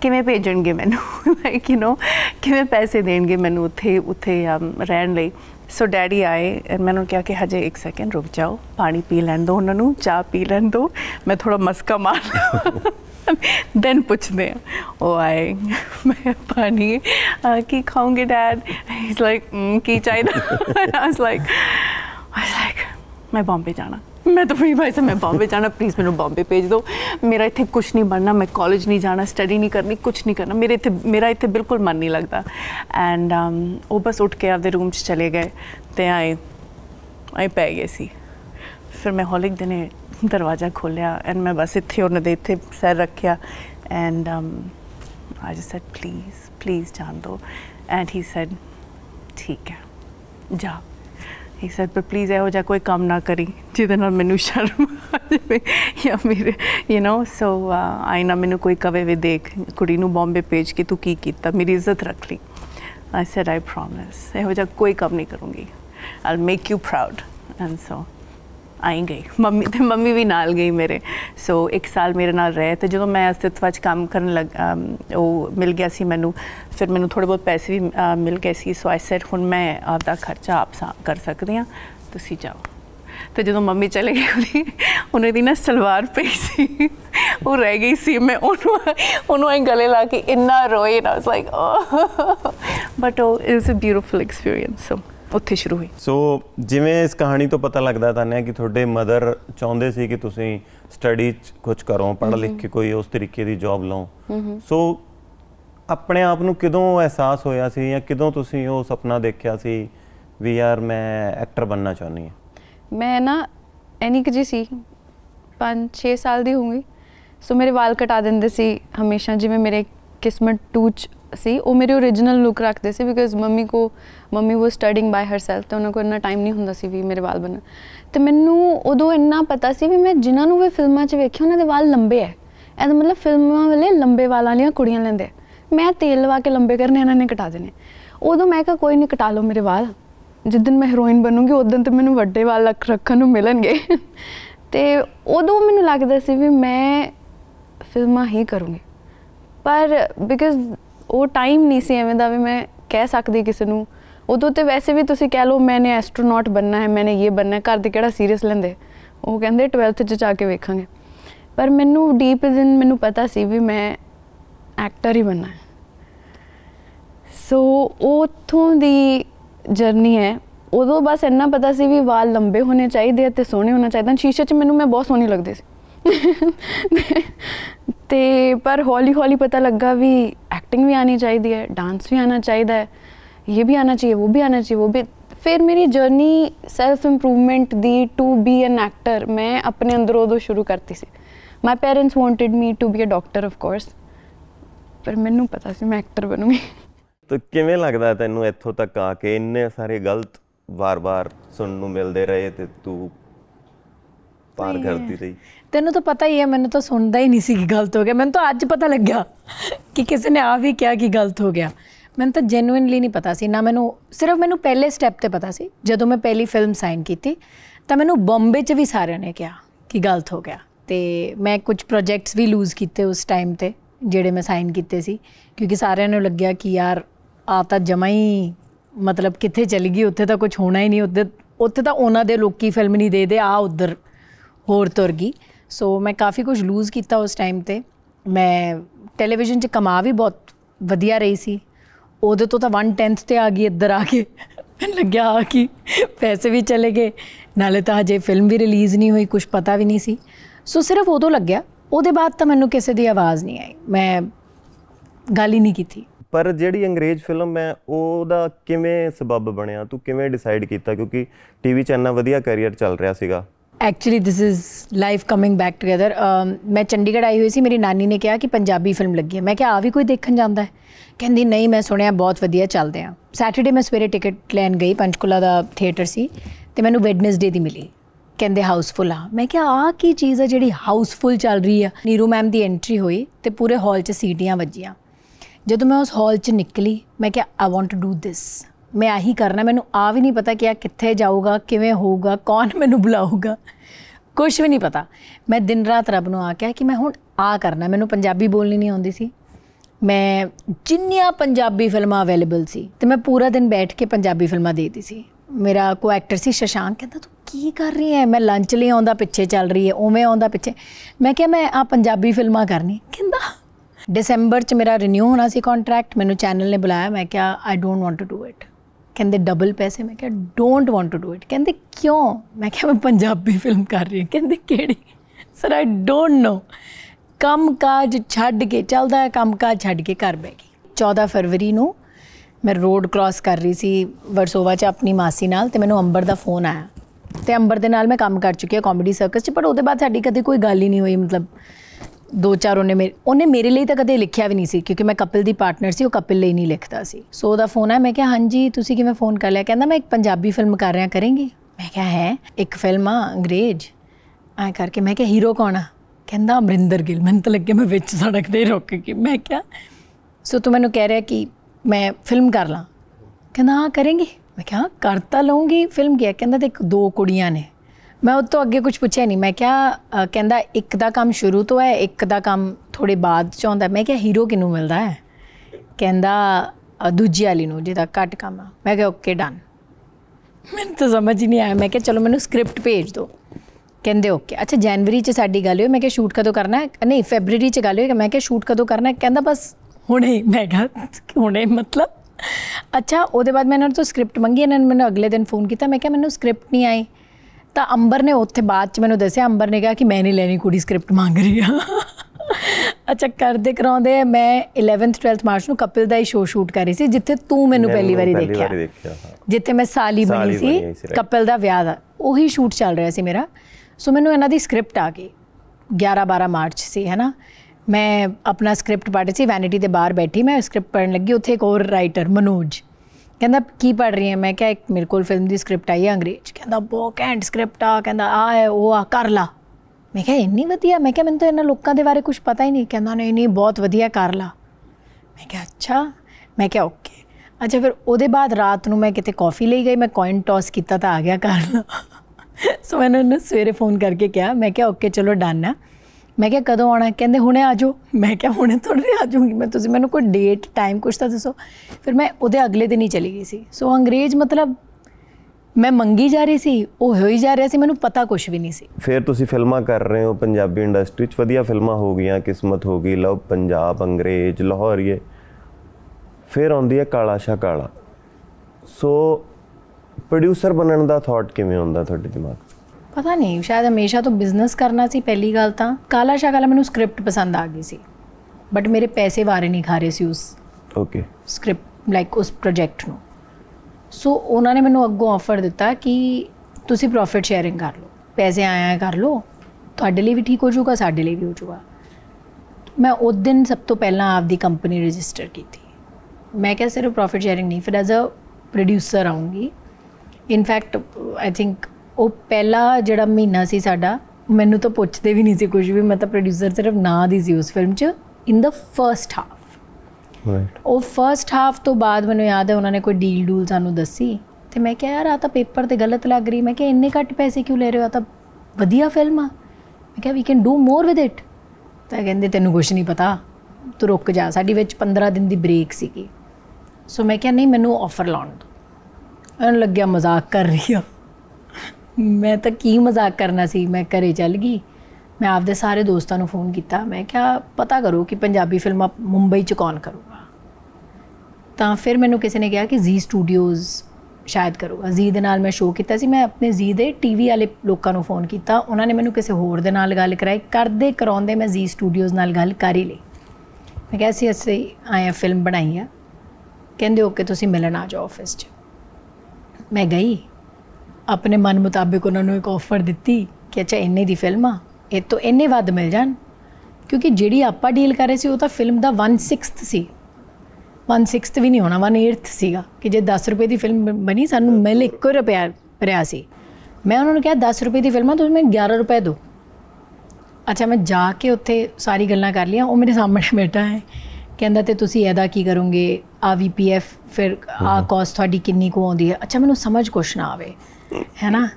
ਕਿਵੇਂ ਭੇਜਣਗੇ ਮੈਨੂੰ ਲਾਈਕ ਯੂ نو ਕਿਵੇਂ ਪੈਸੇ ਦੇਣਗੇ ਮੈਨੂੰ ਉੱਥੇ ਉੱਥੇ ਰਹਿਣ ਲਈ ਸੋ ਡੈਡੀ ਆਏ ਐਂਡ ਮੈਨੂੰ ਕਿਹਾ ਕਿ ਹਜੇ 1 ਸੈਕਿੰਡ ਰੁਕ ਜਾਓ ਪਾਣੀ ਪੀ ਲੈਣ ਦਿਓ ਉਹਨਾਂ ਨੂੰ ਚਾਹ ਪੀ ਲੈਣ ਦਿਓ ਮੈਂ ਥੋੜਾ ਮਸਕਾ ਮਾਰ ਦੈਨ ਪੁੱਛਦੇ ਆ ਉਹ ਆਏ ਮੈਂ ਪਾਣੀ ਕੀ ਖਾਉਂਗੇ ਡੈਡ ਹੀ ਇਜ਼ ਲਾਈਕ ਕੀ ਚਾਹੀਦਾ I was like I was like ਮੈਂ ਬੰਬੇ ਜਾਣਾ ਮੈਂ ਤਾਂ ਵੀ ਭਾਈ ਸਾਹਿਬ ਮੈਂ ਬੰਬੇ ਜਾਣਾ ਪਲੀਜ਼ ਮੈਨੂੰ ਬੰਬੇ ਭੇਜ ਦਿਓ ਮੇਰਾ ਇੱਥੇ ਕੁਝ ਨਹੀਂ ਬਣਨਾ ਮੈਂ ਕਾਲਜ ਨਹੀਂ ਜਾਣਾ ਸਟੱਡੀ ਨਹੀਂ ਕਰਨੀ ਕੁਝ ਨਹੀਂ ਕਰਨਾ ਮੇਰੇ ਇੱਥੇ ਮੇਰਾ ਇੱਥੇ ਬਿਲਕੁਲ ਮਨ ਨਹੀਂ ਲੱਗਦਾ ਐਂਡ um, ਉਹ ਬਸ ਉੱਠ ਕੇ ਆਪਦੇ ਰੂਮ 'ਚ ਚਲੇ ਗਏ ਤੇ ਆਏ ਆਏ ਪੈ ਗਏ ਸੀ ਫਿਰ ਮੈਂ ਹੌਲੀ ਦਿਨੇ ਦਰਵਾਜ਼ਾ ਖੋਲਿਆ ਐਂਡ ਮੈਂ ਬਸ ਇੱਥੇ ਉਹਨਾਂ ਦੇ ਇੱਥੇ ਸਿਰ ਰੱਖਿਆ and I um, I just please please, please, Jando. And he said, Tika, ਜਾ ਇੱਕ ਸਰ ਪਰ ਪਲੀਜ਼ ਇਹੋ ਜਿਹਾ ਕੋਈ ਕੰਮ ਨਾ ਕਰੀ ਜਿਹਦੇ ਨਾਲ ਮੈਨੂੰ ਸ਼ਰਮ ਆ ਜਾਵੇ ਜਾਂ ਮੇਰੇ ਯੂ نو ਸੋ ਆਈ ਨਾ ਮੈਨੂੰ ਕੋਈ ਕਵੇ ਵੇ ਦੇਖ ਕੁੜੀ ਨੂੰ ਬੰਬੇ ਭੇਜ ਕੇ ਤੂੰ ਕੀ ਕੀਤਾ ਮੇਰੀ ਇੱਜ਼ਤ ਰੱਖ ਲਈ ਆਈ ਸੈਡ ਆਈ ਪ੍ਰੋਮਿਸ ਇਹੋ ਜਿਹਾ ਕੋਈ ਕੰਮ ਨਹੀਂ ਕਰੂੰਗੀ I'll make you proud and so I ਗਈ ਮੰਮੀ ਤੇ ਮੰਮੀ ਵੀ ਨਾਲ ਗਈ ਮੇਰੇ ਸੋ ਇੱਕ ਸਾਲ ਮੇਰੇ ਨਾਲ ਰਹੇ ਤੇ ਜਦੋਂ ਮੈਂ ਅਸਤਿਤਵਾਚ ਕੰਮ ਕਰਨ ਲੱਗ ਉਹ ਮਿਲ ਗਿਆ ਸੀ ਮੈਨੂੰ ਫਿਰ ਮੈਨੂੰ ਥੋੜੇ ਬਹੁਤ ਪੈਸੇ ਵੀ ਮਿਲ ਗਏ ਸੀ ਸੋ ਆਈ ਸੈਡ ਹੁਣ ਮੈਂ ਆਪਦਾ ਖਰਚਾ ਆਪ ਕਰ ਸਕਦੀ ਹਾਂ ਤੁਸੀਂ ਜਾਓ ਤੇ ਜਦੋਂ ਮੰਮੀ ਚਲੇ ਗਈ ਉਹਦੀ ਉਹਨੇ ਦੀ ਨਾ ਸਲਵਾਰ ਪਈ ਸੀ ਉਹ ਰਹਿ ਗਈ ਸੀ ਮੈਂ ਉਹਨੂੰ ਉਹਨੂੰ ਐਂ ਗਲੇ ਲਾ ਕੇ ਇੰਨਾ ਰੋਏ ਨਾ was like but it was a beautiful experience so ਉੱਥੇ ਸ਼ੁਰੂ ਹੋਈ ਸੋ ਜਿਵੇਂ ਇਸ ਕਹਾਣੀ ਤੋਂ ਪਤਾ ਲੱਗਦਾ ਤਾਨਿਆ ਕਿ ਤੁਹਾਡੇ ਮਦਰ ਚਾਹੁੰਦੇ ਸੀ ਕਿ ਤੁਸੀਂ ਸਟੱਡੀ ਚ ਕੁਝ ਕਰੋ ਪੜ੍ਹ ਲਿਖ ਕੇ ਕੋਈ ਉਸ ਤਰੀਕੇ ਦੀ ਜੌਬ ਲਓ ਸੋ ਆਪਣੇ ਆਪ ਨੂੰ ਕਿਦੋਂ ਅਹਿਸਾਸ ਹੋਇਆ ਸੀ ਜਾਂ ਕਿਦੋਂ ਤੁਸੀਂ ਉਹ ਸੁਪਨਾ ਦੇਖਿਆ ਸੀ ਵੀ ਯਾਰ ਮੈਂ ਐਕਟਰ ਬੰਨਣਾ ਚਾਹੁੰਦੀ ਹਾਂ ਮੈਂ ਨਾ ਕਿ ਜੀ ਸੀ 5-6 ਸਾਲ ਦੀ ਹੋਊਂਗੀ ਸੋ ਮੇਰੇ ਵਾਲ ਕਟਾ ਦਿੰਦੇ ਸੀ ਹਮੇਸ਼ਾ ਜਿਵੇਂ ਮੇਰੇ ਕਿਸਮਤ ਟੂਚ ਸੀ ਉਹ ਮੇਰੇ origignal ਲੁੱਕ ਰੱਖਦੇ ਸੀ ਬਿਕੋਜ਼ ਮੰਮੀ ਕੋ mummy was studying by herself ਤੇ ਉਹਨਾਂ ਕੋ ਇੰਨਾ ਟਾਈਮ ਨਹੀਂ ਹੁੰਦਾ ਸੀ ਵੀ ਮੇਰੇ ਵਾਲ ਬਣਾ ਤੇ ਮੈਨੂੰ ਉਦੋਂ ਇੰਨਾ ਪਤਾ ਸੀ ਵੀ ਮੈਂ ਜਿਨ੍ਹਾਂ ਨੂੰ ਵੀ ਫਿਲਮਾਂ 'ਚ ਵੇਖਿਆ ਉਹਨਾਂ ਦੇ ਵਾਲ ਲੰਬੇ ਐ ਇਹਦਾ ਮਤਲਬ ਫਿਲਮਾਂ ਵਾਲੇ ਲੰਬੇ ਵਾਲਾਂ ਵਾਲੀਆਂ ਕੁੜੀਆਂ ਲੈਂਦੇ ਮੈਂ ਤੇਲ ਲਵਾ ਕੇ ਲੰਬੇ ਕਰਨੇ ਇਹਨਾਂ ਨੇ ਕਟਾ ਦੇਣੇ ਉਦੋਂ ਮੈਂ ਕਿਹਾ ਕੋਈ ਨਹੀਂ ਕਟਾ ਲਓ ਮੇਰੇ ਵਾਲ ਜਿੱਦਨ ਮੈਂ ਹੀਰੋਇਨ ਬਣੂੰਗੀ ਉਦੋਂ ਤੇ ਮੈਨੂੰ ਵੱਡੇ ਵਾਲ ਰੱਖਣ ਨੂੰ ਮਿਲਣਗੇ ਤੇ ਉਦੋਂ ਮੈਨੂੰ ਲੱਗਦਾ ਸੀ ਵੀ ਮੈਂ ਫਿਲਮਾਂ ਹੀ ਕਰੂੰਗੀ ਪਰ ਬਿਕਾਜ਼ ਉਹ ਟਾਈਮ ਨਹੀਂ ਸੀ ਐਵੇਂ ਦਾ ਵੀ ਮੈਂ ਕਹਿ ਸਕਦੀ ਕਿਸੇ ਨੂੰ ਉਦੋਂ ਤੇ ਵੈਸੇ ਵੀ ਤੁਸੀਂ ਕਹਿ ਲਓ ਮੈਨੇ ਐਸਟ੍ਰੋਨੌਟ ਬੰਨਾ ਹੈ ਮੈਨੇ ਇਹ ਬੰਨਾ ਘਰ ਦੇ ਕਿਹੜਾ ਸੀਰੀਅਸ ਲੈਂਦੇ ਉਹ ਕਹਿੰਦੇ 12th ਚ ਜਾ ਕੇ ਵੇਖਾਂਗੇ ਪਰ ਮੈਨੂੰ ਡੀਪ ਇਨ ਮੈਨੂੰ ਪਤਾ ਸੀ ਵੀ ਮੈਂ ਐਕਟਰ ਹੀ ਬੰਨਾ ਹੈ ਸੋ ਉਥੋਂ ਦੀ ਜਰਨੀ ਹੈ ਉਦੋਂ ਬਸ ਇੰਨਾ ਪਤਾ ਸੀ ਵੀ ਵਾਲ ਲੰਬੇ ਹੋਣੇ ਚਾਹੀਦੇ ਤੇ ਸੋਹਣੇ ਹੋਣਾ ਚਾਹੀਦਾ ਸ਼ੀਸ਼ੇ 'ਚ ਮੈਨੂੰ ਮੈਂ ਬਹੁਤ ਸੋਹਣੀ ਲੱਗਦੀ ਸੀ तो पर हौली हौली पता लगा भी एक्टिंग भी आनी चाहिए है डांस भी आना चाहिए है ये भी आना चाहिए वो भी आना चाहिए वो भी फिर मेरी जर्नी सेल्फ इम्प्रूवमेंट दी टू बी एन एक्टर मैं अपने अंदरों दो शुरू करती सी my parents wanted me to be a doctor of course पर मैनू पता सी मैं एक्टर बनूंगी तो किमें लगता है तेनों इतों तक आके इन्ने सारे गलत बार बार सुनने मिलते रहे तू ਪਾਰ ਕਰਦੀ ਰਹੀ ਤੈਨੂੰ ਤਾਂ ਪਤਾ ਹੀ ਹੈ ਮੈਨੂੰ ਤਾਂ ਸੁਣਦਾ ਹੀ ਨਹੀਂ ਸੀ ਕਿ ਗਲਤ ਹੋ ਗਿਆ ਮੈਨੂੰ ਤਾਂ ਅੱਜ ਪਤਾ ਲੱਗਿਆ ਕਿ ਕਿਸੇ ਨੇ ਆ ਵੀ ਕਿਹਾ ਕਿ ਗਲਤ ਹੋ ਗਿਆ ਮੈਨੂੰ ਤਾਂ ਜੈਨੂਇਨਲੀ ਨਹੀਂ ਪਤਾ ਸੀ ਨਾ ਮੈਨੂੰ ਸਿਰਫ ਮੈਨੂੰ ਪਹਿਲੇ ਸਟੈਪ ਤੇ ਪਤਾ ਸੀ ਜਦੋਂ ਮੈਂ ਪਹਿਲੀ ਫਿਲਮ ਸਾਈਨ ਕੀਤੀ ਤਾਂ ਮੈਨੂੰ ਬੰਬੇ 'ਚ ਵੀ ਸਾਰਿਆਂ ਨੇ ਕਿਹਾ ਕਿ ਗਲਤ ਹੋ ਗਿਆ ਤੇ ਮੈਂ ਕੁਝ ਪ੍ਰੋਜੈਕਟਸ ਵੀ ਲੂਜ਼ ਕੀਤੇ ਉਸ ਟਾਈਮ ਤੇ ਜਿਹੜੇ ਮੈਂ ਸਾਈਨ ਕੀਤੇ ਸੀ ਕਿਉਂਕਿ ਸਾਰਿਆਂ ਨੂੰ ਲੱਗਿਆ ਕਿ ਯਾਰ ਆ ਤਾਂ ਜਮਾ ਹੀ ਮਤਲਬ ਕਿੱਥੇ ਚਲੀ ਗਈ ਉੱਥੇ ਤਾਂ ਕੁਝ ਹੋਣਾ ਹੀ ਨਹੀਂ ਉੱਥੇ ਉੱਥੇ ਤਾਂ ਉਹਨਾਂ ਦੇ ਲੋਕੀ ਫਿਲਮ ਨਹੀਂ ਦੇਦੇ ਆ ਉਧਰ ਹੋਰ ਤੁਰ ਗਈ ਸੋ ਮੈਂ ਕਾਫੀ ਕੁਝ ਲੂਜ਼ ਕੀਤਾ ਉਸ ਟਾਈਮ ਤੇ ਮੈਂ ਟੈਲੀਵਿਜ਼ਨ 'ਚ ਕਮਾ ਵੀ ਬਹੁਤ ਵਧੀਆ ਰਹੀ ਸੀ ਉਹਦੇ ਤੋਂ ਤਾਂ 1/10 ਤੇ ਆ ਗਈ ਇੱਧਰ ਆ ਕੇ ਮੈਨੂੰ ਲੱਗਿਆ ਕਿ ਪੈਸੇ ਵੀ ਚਲੇ ਗਏ ਨਾਲੇ ਤਾਂ ਹਜੇ ਫਿਲਮ ਵੀ ਰਿਲੀਜ਼ ਨਹੀਂ ਹੋਈ ਕੁਝ ਪਤਾ ਵੀ ਨਹੀਂ ਸੀ ਸੋ ਸਿਰਫ ਉਦੋਂ ਲੱਗਿਆ ਉਹਦੇ ਬਾਅਦ ਤਾਂ ਮੈਨੂੰ ਕਿਸੇ ਦੀ ਆਵਾਜ਼ ਨਹੀਂ ਆਈ ਮੈਂ ਗੱਲ ਹੀ ਨਹੀਂ ਕੀਤੀ ਪਰ ਜਿਹੜੀ ਅੰਗਰੇਜ਼ ਫਿਲਮ ਹੈ ਉਹਦਾ ਕਿਵੇਂ ਸਬਬ ਬਣਿਆ ਤੂੰ ਕਿਵੇਂ ਡਿਸਾਈਡ ਕੀਤਾ ਕਿਉਂਕਿ ਟੀਵੀ 'ਚ ਇੰਨਾ ਵਧੀਆ ਕੈਰੀਅਰ ਚੱਲ ਰਿਹਾ ਸੀਗਾ actually this is life coming back together ਮੈਂ ਚੰਡੀਗੜ੍ਹ ਆਈ ਹੋਈ ਸੀ ਮੇਰੀ ਨਾਨੀ ਨੇ ਕਿਹਾ ਕਿ ਪੰਜਾਬੀ ਫਿਲਮ ਲੱਗੀ ਹੈ ਮੈਂ ਕਿਹਾ ਆ ਵੀ ਕੋਈ ਦੇਖਣ ਜਾਂਦਾ ਹੈ ਕਹਿੰਦੀ ਨਹੀਂ ਮੈਂ ਸੁਣਿਆ ਬਹੁਤ ਵਧੀਆ ਚੱਲਦੇ ਆ ਸੈਟਰਡੇ ਮੈਂ ਸਵੇਰੇ ਟਿਕਟ ਲੈਣ ਗਈ ਪੰਚਕੁਲਾ ਦਾ ਥੀਏਟਰ ਸੀ ਤੇ ਮੈਨੂੰ ਵੈਡਨਸਡੇ ਦੀ ਮਿਲੀ ਕਹਿੰਦੇ ਹਾਊਸਫੁੱਲ ਆ ਮੈਂ ਕਿਹਾ ਆ ਕੀ ਚੀਜ਼ ਹੈ ਜਿਹੜੀ ਹਾਊਸਫੁੱਲ ਚੱਲ ਰਹੀ ਆ ਨੀਰੂ ਮੈਮ ਦੀ ਐਂਟਰੀ ਹੋਈ ਤੇ ਪੂਰੇ ਹਾਲ 'ਚ ਸੀਟੀਆਂ ਵੱਜੀਆਂ ਜਦੋਂ ਮੈਂ ਉਸ ਹਾਲ 'ਚ ਨਿਕਲੀ ਮੈਂ ਕਿਹਾ ਆ ਵਾਂਟ ਟੂ ਡੂ ਥਿਸ ਮੈਂ ਆਹੀ ਕਰਨਾ ਮੈਨੂੰ ਆ ਵੀ ਨਹੀਂ ਪਤਾ ਕਿ ਆ ਕਿੱਥੇ ਜਾਊਗਾ ਕਿਵੇਂ ਹੋਊਗਾ ਕੌਣ ਮੈਨੂੰ ਬੁਲਾਊਗਾ ਕੁਝ ਵੀ ਨਹੀਂ ਪਤਾ ਮੈਂ ਦਿਨ ਰਾਤ ਰੱਬ ਨੂੰ ਆ ਕਿਹਾ ਕਿ ਮੈਂ ਹੁਣ ਆ ਕਰਨਾ ਮੈਨੂੰ ਪੰਜਾਬੀ ਬੋਲਣੀ ਨਹੀਂ ਆਉਂਦੀ ਸੀ ਮੈਂ ਜਿੰਨੀਆਂ ਪੰਜਾਬੀ ਫਿਲਮਾਂ ਅਵੇਲੇਬਲ ਸੀ ਤੇ ਮੈਂ ਪੂਰਾ ਦਿਨ ਬੈਠ ਕੇ ਪੰਜਾਬੀ ਫਿਲਮਾਂ ਦੇਖਦੀ ਸੀ ਮੇਰਾ ਕੋ ਐਕਟਰ ਸੀ ਸ਼ਸ਼ਾਂਕ ਕਹਿੰਦਾ ਤੂੰ ਕੀ ਕਰ ਰਹੀ ਹੈ ਮੈਂ ਲੰਚ ਲਈ ਆਉਂਦਾ ਪਿੱਛੇ ਚੱਲ ਰਹੀ ਹੈ ਉਵੇਂ ਆਉਂਦਾ ਪਿੱਛੇ ਮੈਂ ਕਿਹਾ ਮੈਂ ਆ ਪੰਜਾਬੀ ਫਿਲਮਾਂ ਕਰਨੀ ਕਹਿੰਦਾ ਡਿਸੰਬਰ ਚ ਮੇਰਾ ਰੀਨਿਊ ਹੋਣਾ ਸੀ ਕੰਟਰੈਕਟ ਮੈਨੂੰ ਚੈਨਲ ਨੇ ਬੁਲਾਇਆ ਮੈਂ ਕਿਹਾ I don't want to do it ਕਹਿੰਦੇ ਡਬਲ ਪੈਸੇ ਮੈਂ ਕਿਹਾ don't want to do it ਕਹਿੰਦੇ ਕਿਉਂ ਮੈਂ ਕਿਹਾ ਮੈਂ ਪੰਜਾਬੀ ਫਿਲਮ ਕਰ ਰਹੀ ਹਾਂ ਕਹਿੰਦੇ ਕਿਹੜੀ ਸਰ ਆਈ ਡੋਨਟ ਨੋ ਕੰਮ ਕਾਜ ਛੱਡ ਕੇ ਚੱਲਦਾ ਹੈ ਕੰਮ ਕਾਜ ਛੱਡ ਕੇ ਘਰ ਬੈ ਗਈ 14 ਫਰਵਰੀ ਨੂੰ ਮੈਂ ਰੋਡ ਕ੍ਰਾਸ ਕਰ ਰਹੀ ਸੀ ਵਰਸੋਵਾ 'ਚ ਆਪਣੀ ਮਾਸੀ ਨਾਲ ਤੇ ਮੈਨੂੰ ਅੰਬਰ ਦਾ ਫੋਨ ਆਇਆ ਤੇ ਅੰਬਰ ਦੇ ਨਾਲ ਮੈਂ ਕੰਮ ਕਰ ਚੁੱਕੀ ਹਾਂ ਕਾਮੇਡੀ ਸਰਕਸ 'ਚ ਪਰ ਉਹਦੇ ਬਾਅਦ ਸਾਡੀ ਕਦੇ ਕੋਈ ਗੱਲ ਹੀ ਨਹੀਂ ਹੋਈ ਮਤਲਬ ਦੋ ਚਾਰ ਉਹਨੇ ਮੇਰੇ ਉਹਨੇ ਮੇਰੇ ਲਈ ਤਾਂ ਕਦੇ ਲਿਖਿਆ ਵੀ ਨਹੀਂ ਸੀ ਕਿਉਂਕਿ ਮੈਂ ਕਪਿਲ ਦੀ ਪਾਰਟਨਰ ਸੀ ਉਹ ਕਪਿਲ ਲਈ ਨਹੀਂ ਲਿਖਦਾ ਸੀ ਸੋ ਉਹਦਾ ਫੋਨ ਆ ਮੈਂ ਕਿਹਾ ਹਾਂਜੀ ਤੁਸੀਂ ਕਿਵੇਂ ਫੋਨ ਕਰ ਲਿਆ ਕਹਿੰਦਾ ਮੈਂ ਇੱਕ ਪੰਜਾਬੀ ਫਿਲਮ ਕਰ ਰਿਹਾ ਕਰਾਂਗੀ ਮੈਂ ਕਿਹਾ ਹੈ ਇੱਕ ਫਿਲਮ ਆ ਅੰਗਰੇਜ਼ ਐ ਕਰਕੇ ਮੈਂ ਕਿਹਾ ਹੀਰੋ ਕੌਣ ਆ ਕਹਿੰਦਾ ਅਮਰਿੰਦਰ ਗਿੱਲ ਮੈਨੂੰ ਤਾਂ ਲੱਗਿਆ ਮੈਂ ਵਿੱਚ ਸੜਕ ਤੇ ਰੁਕ ਕੇ ਮੈਂ ਕਿਹਾ ਸੋ ਤੂੰ ਮੈਨੂੰ ਕਹਿ ਰਿਹਾ ਕਿ ਮੈਂ ਫਿਲਮ ਕਰ ਲਾਂ ਕਹਿੰਦਾ ਹਾਂ ਕਰਾਂਗੀ ਮੈਂ ਕਿਹਾ ਕਰ ਤਾਂ ਲਵਾਂਗੀ ਫਿਲਮ ਗਿਆ ਕਹਿੰਦਾ ਤੇ ਦੋ ਕੁੜੀਆਂ ਨੇ ਮੈਂ ਉਹ ਤੋਂ ਅੱਗੇ ਕੁਝ ਪੁੱਛਿਆ ਨਹੀਂ ਮੈਂ ਕਿਹਾ ਕਹਿੰਦਾ ਇੱਕ ਦਾ ਕੰਮ ਸ਼ੁਰੂ ਤੋਂ ਹੈ ਇੱਕ ਦਾ ਕੰਮ ਥੋੜੇ ਬਾਅਦ ਚ ਆਉਂਦਾ ਮੈਂ ਕਿਹਾ ਹੀਰੋ ਕਿਨੂੰ ਮਿਲਦਾ ਹੈ ਕਹਿੰਦਾ ਦੂਜੀ ਵਾਲੀ ਨੂੰ ਜਿਹਦਾ ਘੱਟ ਕੰਮ ਆ ਮੈਂ ਕਿਹਾ ਓਕੇ ਡਨ ਮੈਨੂੰ ਤਾਂ ਸਮਝ ਨਹੀਂ ਆਇਆ ਮੈਂ ਕਿਹਾ ਚਲੋ ਮੈਨੂੰ ਸਕ੍ਰਿਪਟ ਭੇਜ ਦਿਓ ਕਹਿੰਦੇ ਓਕੇ ਅੱਛਾ ਜਨਵਰੀ ਚ ਸਾਡੀ ਗੱਲ ਹੋਈ ਮੈਂ ਕਿਹਾ ਸ਼ੂਟ ਕਦੋਂ ਕਰਨਾ ਹੈ ਨਹੀਂ ਫੈਬਰੂਰੀ ਚ ਗੱਲ ਹੋਈ ਮੈਂ ਕਿਹਾ ਸ਼ੂਟ ਕਦੋਂ ਕਰਨਾ ਹੈ ਕਹਿੰਦਾ ਬਸ ਹੁਣੇ ਮੈਂ ਕਿਹਾ ਹੁਣੇ ਮਤਲਬ ਅੱਛਾ ਉਹਦੇ ਬਾਅਦ ਮੈਂ ਇਹਨਾਂ ਤੋਂ ਸਕ੍ਰਿਪਟ ਮੰਗੀ ਇਹਨਾਂ ਨੇ ਮੈਨੂੰ ਅਗਲੇ ਦਿਨ ਫੋਨ ਕੀਤਾ ਮੈਂ ਕਿਹਾ ਮੈਨੂੰ ਸਕ੍ਰਿਪਟ ਨਹੀਂ ਆਈ ਤਾਂ ਅੰਬਰ ਨੇ ਉੱਥੇ ਬਾਅਦ ਚ ਮੈਨੂੰ ਦੱਸਿਆ ਅੰਬਰ ਨੇ ਕਿਹਾ ਕਿ ਮੈਂ ਨਹੀਂ ਲੈਣੀ ਕੁੜੀ ਸਕ੍ਰਿਪਟ ਮੰਗ ਰਹੀ ਆ ਅੱਛਾ ਕਰਦੇ ਕਰਾਉਂਦੇ ਮੈਂ 11th 12th ਮਾਰਚ ਨੂੰ ਕਪਿਲ ਦਾ ਹੀ ਸ਼ੋਅ ਸ਼ੂਟ ਕਰ ਰਹੀ ਸੀ ਜਿੱਥੇ ਤੂੰ ਮੈਨੂੰ ਪਹਿਲੀ ਵਾਰੀ ਦੇਖਿਆ ਜਿੱਥੇ ਮੈਂ ਸਾਲੀ ਬਣੀ ਸੀ ਕਪਿਲ ਦਾ ਵਿਆਹ ਦਾ ਉਹੀ ਸ਼ੂਟ ਚੱਲ ਰਿਹਾ ਸੀ ਮੇਰਾ ਸੋ ਮੈਨੂੰ ਇਹਨਾਂ ਦੀ ਸਕ੍ਰਿਪਟ ਆ ਗਈ 11 12 ਮਾਰਚ ਸੀ ਹੈਨਾ ਮੈਂ ਆਪਣਾ ਸਕ੍ਰਿਪਟ ਪੜ੍ਹ ਸੀ ਵੈਨਿਟੀ ਦੇ ਬਾਹਰ ਬੈਠੀ ਮੈਂ ਸਕ੍ਰਿਪਟ ਪੜ੍ਹਨ ਲੱਗੀ ਉੱਥੇ ਇੱਕ ਹੋਰ ਰਾਈਟਰ ਮਨੋਜ ਕਹਿੰਦਾ ਕੀ ਪੜ ਰਹੀ ਹੈ ਮੈਂ ਕਿਹਾ ਇੱਕ ਮੇਰੇ ਕੋਲ ਫਿਲਮ ਦੀ ਸਕ੍ਰਿਪਟ ਆਈ ਹੈ ਅੰਗਰੇਜ਼ ਕਹਿੰਦਾ ਬੋ ਕੈਂਟ ਸਕ੍ਰਿਪਟ ਆ ਕਹਿੰਦਾ ਆ ਹੈ ਉਹ ਆ ਕਰ ਲਾ ਮੈਂ ਕਿਹਾ ਇੰਨੀ ਵਧੀਆ ਮੈਂ ਕਿਹਾ ਮੈਨੂੰ ਤਾਂ ਇਹਨਾਂ ਲੋਕਾਂ ਦੇ ਬਾਰੇ ਕੁਝ ਪਤਾ ਹੀ ਨਹੀਂ ਕਹਿੰਦਾ ਨਹੀਂ ਨਹੀਂ ਬਹੁਤ ਵਧੀਆ ਕਰ ਲਾ ਮੈਂ ਕਿਹਾ ਅੱਛਾ ਮੈਂ ਕਿਹਾ ਓਕੇ ਅੱਛਾ ਫਿਰ ਉਹਦੇ ਬਾਅਦ ਰਾਤ ਨੂੰ ਮੈਂ ਕਿਤੇ ਕਾਫੀ ਲਈ ਗਈ ਮੈਂ ਕੋਇਨ ਟਾਸ ਕੀਤਾ ਤਾਂ ਆ ਗਿਆ ਕਰ ਲਾ ਸੋ ਮੈਂ ਉਹਨੂੰ ਸਵੇਰੇ ਫੋਨ ਕਰਕੇ ਕਿਹਾ ਮੈਂ ਕਿਹਾ ਓਕੇ ਚਲੋ ਡਨ ਆ ਮੈਂ ਕਿਹਾ ਕਦੋਂ ਆਣਾ ਕਹਿੰਦੇ ਹੁਣੇ ਆਜੋ ਮੈਂ ਕਿਹਾ ਹੁਣੇ ਤੁਹਾਡੇ ਆ ਜਾਊਂਗੀ ਮੈਂ ਤੁਸੀਂ ਮੈਨੂੰ ਕੋਈ ਡੇਟ ਟਾਈਮ ਕੁਝ ਤਾਂ ਦੱਸੋ ਫਿਰ ਮੈਂ ਉਹਦੇ ਅਗਲੇ ਦਿਨ ਹੀ ਚਲੀ ਗਈ ਸੀ ਸੋ ਅੰਗਰੇਜ਼ ਮਤਲਬ ਮੈਂ ਮੰਗੀ ਜਾ ਰਹੀ ਸੀ ਉਹ ਹੋਈ ਜਾ ਰਿਹਾ ਸੀ ਮੈਨੂੰ ਪਤਾ ਕੁਝ ਵੀ ਨਹੀਂ ਸੀ ਫਿਰ ਤੁਸੀਂ ਫਿਲਮਾਂ ਕਰ ਰਹੇ ਹੋ ਪੰਜਾਬੀ ਇੰਡਸਟਰੀ 'ਚ ਵਧੀਆ ਫਿਲਮਾਂ ਹੋ ਗਈਆਂ ਕਿਸਮਤ ਹੋ ਗਈ ਲਵ ਪੰਜਾਬ ਅੰਗਰੇਜ਼ ਲਾਹੌਰੀਏ ਫਿਰ ਆਉਂਦੀ ਹੈ ਕਾਲਾ ਸ਼ਾ ਕਾਲਾ ਸੋ ਪ੍ਰੋਡਿਊਸਰ ਬਣਨ ਦਾ ਥਾਟ ਕਿਵੇਂ ਆਉਂਦਾ ਤੁਹਾਡੇ ਦਿਮਾਗ ਪਤਾ ਨਹੀਂ ਸ਼ਾਇਦ ਹਮੇਸ਼ਾ ਤੋਂ ਬਿਜ਼ਨਸ ਕਰਨਾ ਸੀ ਪਹਿਲੀ ਗੱਲ ਤਾਂ ਕਾਲਾ ਸ਼ਾ ਕਾਲਾ ਮੈਨੂੰ ਸਕ੍ਰਿਪਟ ਪਸੰਦ ਆ ਗਈ ਸੀ ਬਟ ਮੇਰੇ ਪੈਸੇ ਵਾਰੇ ਨਹੀਂ ਖਾ ਰਹੇ ਸੀ ਉਸ ਓਕੇ ਸਕ੍ਰਿਪਟ ਲਾਈਕ ਉਸ ਪ੍ਰੋਜੈਕਟ ਨੂੰ ਸੋ ਉਹਨਾਂ ਨੇ ਮੈਨੂੰ ਅੱਗੋਂ ਆਫਰ ਦਿੱਤਾ ਕਿ ਤੁਸੀਂ ਪ੍ਰੋਫਿਟ ਸ਼ੇਅਰਿੰਗ ਕਰ ਲਓ ਪੈਸੇ ਆਇਆ ਕਰ ਲਓ ਤੁਹਾਡੇ ਲਈ ਵੀ ਠੀਕ ਹੋ ਜਾਊਗਾ ਸਾਡੇ ਲਈ ਵੀ ਹੋ ਜਾਊਗਾ ਮੈਂ ਉਸ ਦਿਨ ਸਭ ਤੋਂ ਪਹਿਲਾਂ ਆਪਦੀ ਕੰਪਨੀ ਰਜਿਸਟਰ ਕੀਤੀ ਮੈਂ ਕਿਹਾ ਸਿਰਫ ਪ੍ਰੋਫਿਟ ਸ਼ੇਅਰਿੰਗ ਨਹੀਂ ਫਿਰ ਐਜ਼ ਅ ਪ੍ਰੋਡਿਊਸਰ ਆਉਂਗੀ ਇਨਫੈਕਟ ਆਈ ਥਿੰਕ ਉਹ ਪਹਿਲਾ ਜਿਹੜਾ ਮਹੀਨਾ ਸੀ ਸਾਡਾ ਮੈਨੂੰ ਤਾਂ ਪੁੱਛਦੇ ਵੀ ਨਹੀਂ ਸੀ ਕੁਝ ਵੀ ਮੈਂ ਤਾਂ ਪ੍ਰੋਡਿਊਸਰ ਸਿਰਫ ਨਾਂ ਦੀ ਸੀ ਉਸ ਫਿਲਮ 'ਚ in the first half right ਉਹ ਫਰਸਟ ਹਾਫ ਤੋਂ ਬਾਅਦ ਮੈਨੂੰ ਯਾਦ ਹੈ ਉਹਨਾਂ ਨੇ ਕੋਈ ਡੀਲ ਡੂਲ ਸਾਨੂੰ ਦੱਸੀ ਤੇ ਮੈਂ ਕਿਹਾ ਯਾਰ ਆ ਤਾਂ ਪੇਪਰ ਤੇ ਗਲਤ ਲੱਗ ਰਹੀ ਮੈਂ ਕਿਹਾ ਇੰਨੇ ਘੱਟ ਪੈਸੇ ਕਿਉਂ ਲੈ ਰਹੇ ਹੋ ਆ ਤਾਂ ਵਧੀਆ ਫਿਲਮ ਆ ਮੈਂ ਕਿਹਾ we can do more with it ਤਾਂ ਕਹਿੰਦੇ ਤੈਨੂੰ ਕੁਝ ਨਹੀਂ ਪਤਾ ਤੂੰ ਰੁਕ ਜਾ ਸਾਡੀ ਵਿੱਚ 15 ਦਿਨ ਦੀ ਬ੍ਰੇਕ ਸੀਗੀ ਸੋ ਮੈਂ ਕਿਹਾ ਨਹੀਂ ਮੈਨੂੰ ਆਫਰ ਲਾਉਣ ਦੋ ਉਹਨਾਂ ਲੱਗਿਆ ਮਜ਼ਾਕ ਕਰ ਰਹੀ ਆ ਮੈਂ ਤਾਂ ਕੀ ਮਜ਼ਾਕ ਕਰਨਾ ਸੀ ਮੈਂ ਘਰੇ ਚੱਲ ਗਈ ਮੈਂ ਆਪਦੇ ਸਾਰੇ ਦੋਸਤਾਂ ਨੂੰ ਫੋਨ ਕੀਤਾ ਮੈਂ ਕਿਹਾ ਪਤਾ ਕਰੋ ਕਿ ਪੰਜਾਬੀ ਫਿਲਮਾਂ ਮੁੰਬਈ ਚ ਕੌਣ ਕਰੂਗਾ ਤਾਂ ਫਿਰ ਮੈਨੂੰ ਕਿਸੇ ਨੇ ਕਿਹਾ ਕਿ ਜ਼ੀ ਸਟੂਡੀਓਜ਼ ਸ਼ਾਇਦ ਕਰੂਗਾ ਜ਼ੀ ਦੇ ਨਾਲ ਮੈਂ ਸ਼ੋਅ ਕੀਤਾ ਸੀ ਮੈਂ ਆਪਣੇ ਜ਼ੀ ਦੇ ਟੀਵੀ ਵਾਲੇ ਲੋਕਾਂ ਨੂੰ ਫੋਨ ਕੀਤਾ ਉਹਨਾਂ ਨੇ ਮੈਨੂੰ ਕਿਸੇ ਹੋਰ ਦੇ ਨਾਲ ਗੱਲ ਕਰਾਈ ਕਰਦੇ ਕਰਾਉਂਦੇ ਮੈਂ ਜ਼ੀ ਸਟੂਡੀਓਜ਼ ਨਾਲ ਗੱਲ ਕਰ ਹੀ ਲਈ ਮੈਂ ਕਿਹਾ ਸੀ ਅਸੀਂ ਆਇਆ ਫਿਲਮ ਬਣਾਈ ਆ ਕਹਿੰਦੇ ਓਕੇ ਤੁਸੀਂ ਮਿਲਣ ਆ ਜਾਓ ਆਫਿਸ 'ਚ ਮੈਂ ਗਈ ਆਪਣੇ ਮਨ ਮੁਤਾਬਿਕ ਉਹਨਾਂ ਨੂੰ ਇੱਕ ਆਫਰ ਦਿੱਤੀ ਕਿ ਅੱਛਾ ਇੰਨੇ ਦੀ ਫਿਲਮ ਆ ਇਹ ਤੋਂ ਇੰਨੇ ਵੱਧ ਮਿਲ ਜਾਣ ਕਿਉਂਕਿ ਜਿਹੜੀ ਆਪਾਂ ਡੀਲ ਕਰ ਰਹੇ ਸੀ ਉਹ ਤਾਂ ਫਿਲਮ ਦਾ 1/6 ਸੀ 1/6 ਵੀ ਨਹੀਂ ਹੋਣਾ 1/8 ਸੀਗਾ ਕਿ ਜੇ 10 ਰੁਪਏ ਦੀ ਫਿਲਮ ਬਣੀ ਸਾਨੂੰ ਮਿਲ 1 ਰੁਪਿਆ ਰਿਹਾ ਸੀ ਮੈਂ ਉਹਨਾਂ ਨੂੰ ਕਿਹਾ 10 ਰੁਪਏ ਦੀ ਫਿਲਮ ਆ ਤੁਸੀਂ ਮੈਨੂੰ 11 ਰੁਪਏ ਦਿਓ ਅੱਛਾ ਮੈਂ ਜਾ ਕੇ ਉੱਥੇ ਸਾਰੀ ਗੱਲਾਂ ਕਰ ਲਈਆਂ ਉਹ ਮੇਰੇ ਸਾਹਮਣੇ ਬੈਠਾ ਹੈ ਕਹਿੰਦਾ ਤੇ ਤੁਸੀਂ ਇਹਦਾ ਕੀ ਕਰੋਗੇ ਆ ਵੀਪੀਐਫ ਫਿਰ ਆ ਕਾਸਟ ਤੁਹਾਡੀ ਕਿੰਨੀ ਕੋ ਆਉਂਦੀ ਹੈ ਅੱਛਾ ਮੈਨੂੰ ਸਮਝ ਕੁਛ ਨਾ ਆਵੇ ਹੈ ਨਾ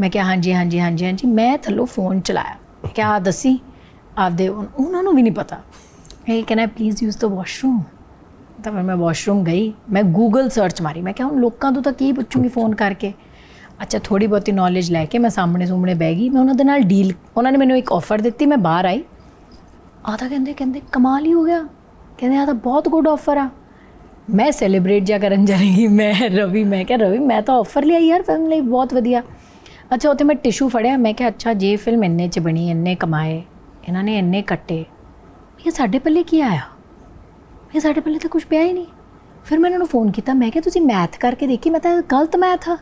ਮੈਂ ਕਿਹਾ ਹਾਂਜੀ ਹਾਂਜੀ ਹਾਂਜੀ ਹਾਂਜੀ ਮੈਂ ਥੱਲੋਂ ਫੋਨ ਚਲਾਇਆ ਕਿਆ ਦਸੀ ਆਪਦੇ ਉਹਨਾਂ ਨੂੰ ਵੀ ਨਹੀਂ ਪਤਾ ਹੈ can I please use the washroom ਤਾਂ ਮੈਂ ਵਾਸ਼ਰੂਮ ਗਈ ਮੈਂ ਗੂਗਲ ਸਰਚ ਮਾਰੀ ਮੈਂ ਕਿਹਾ ਹੁਣ ਲੋਕਾਂ ਤੋਂ ਤਾਂ ਕੀ ਪੁੱਛੂਗੀ ਫੋਨ ਕਰਕੇ ਅੱਛਾ ਥੋੜੀ ਬਹੁਤੀ ਨੌਲੇਜ ਲੈ ਕੇ ਮੈਂ ਸਾਹਮਣੇ ਸੁਮਣੇ ਬਹਿ ਗਈ ਮੈਂ ਉਹਨਾਂ ਦੇ ਨਾਲ ਡੀਲ ਉਹਨਾਂ ਨੇ ਮੈਨੂੰ ਇੱਕ ਆਫਰ ਦਿੱਤੀ ਮੈਂ ਬਾਹਰ ਆਈ ਆਦਾ ਕਹਿੰਦੇ ਕਹਿੰਦੇ ਕਮਾਲ ਹੀ ਹੋ ਗਿਆ ਕਹਿੰਦੇ ਆ ਤਾਂ ਬਹੁਤ ਗੁੱਡ ਆਫਰ ਆ ਮੈਂ ਸੈਲੀਬ੍ਰੇਟ ਜਾ ਕਰਨ ਜਾਣੀਗੀ ਮੈਂ ਰਵੀ ਮੈਂ ਕਿਹਾ ਰਵੀ ਮੈਂ ਤਾਂ ਆਫਰ ਲਿਆ ਯਾਰ ਫਿਲਮ ਲਈ ਬਹੁਤ ਵਧੀਆ ਅੱਛਾ ਉੱਥੇ ਮੈਂ ਟਿਸ਼ੂ ਫੜਿਆ ਮੈਂ ਕਿਹਾ ਅੱਛਾ ਜੇ ਫਿਲਮ ਇੰਨੇ ਚ ਬਣੀ ਇੰਨੇ ਕਮਾਏ ਇਹਨਾਂ ਨੇ ਇੰਨੇ ਕੱਟੇ ਇਹ ਸਾਡੇ ਪੱਲੇ ਕੀ ਆਇਆ ਇਹ ਸਾਡੇ ਪੱਲੇ ਤਾਂ ਕੁਝ ਪਿਆ ਹੀ ਨਹੀਂ ਫਿਰ ਮੈਂ ਇਹਨਾਂ ਨੂੰ ਫੋਨ ਕੀਤਾ ਮੈਂ ਕਿਹਾ ਤੁਸੀਂ ਮੈਥ ਕਰਕੇ ਦੇਖੀ ਮੈਂ ਤਾਂ ਗਲਤ ਮੈਥ ਆ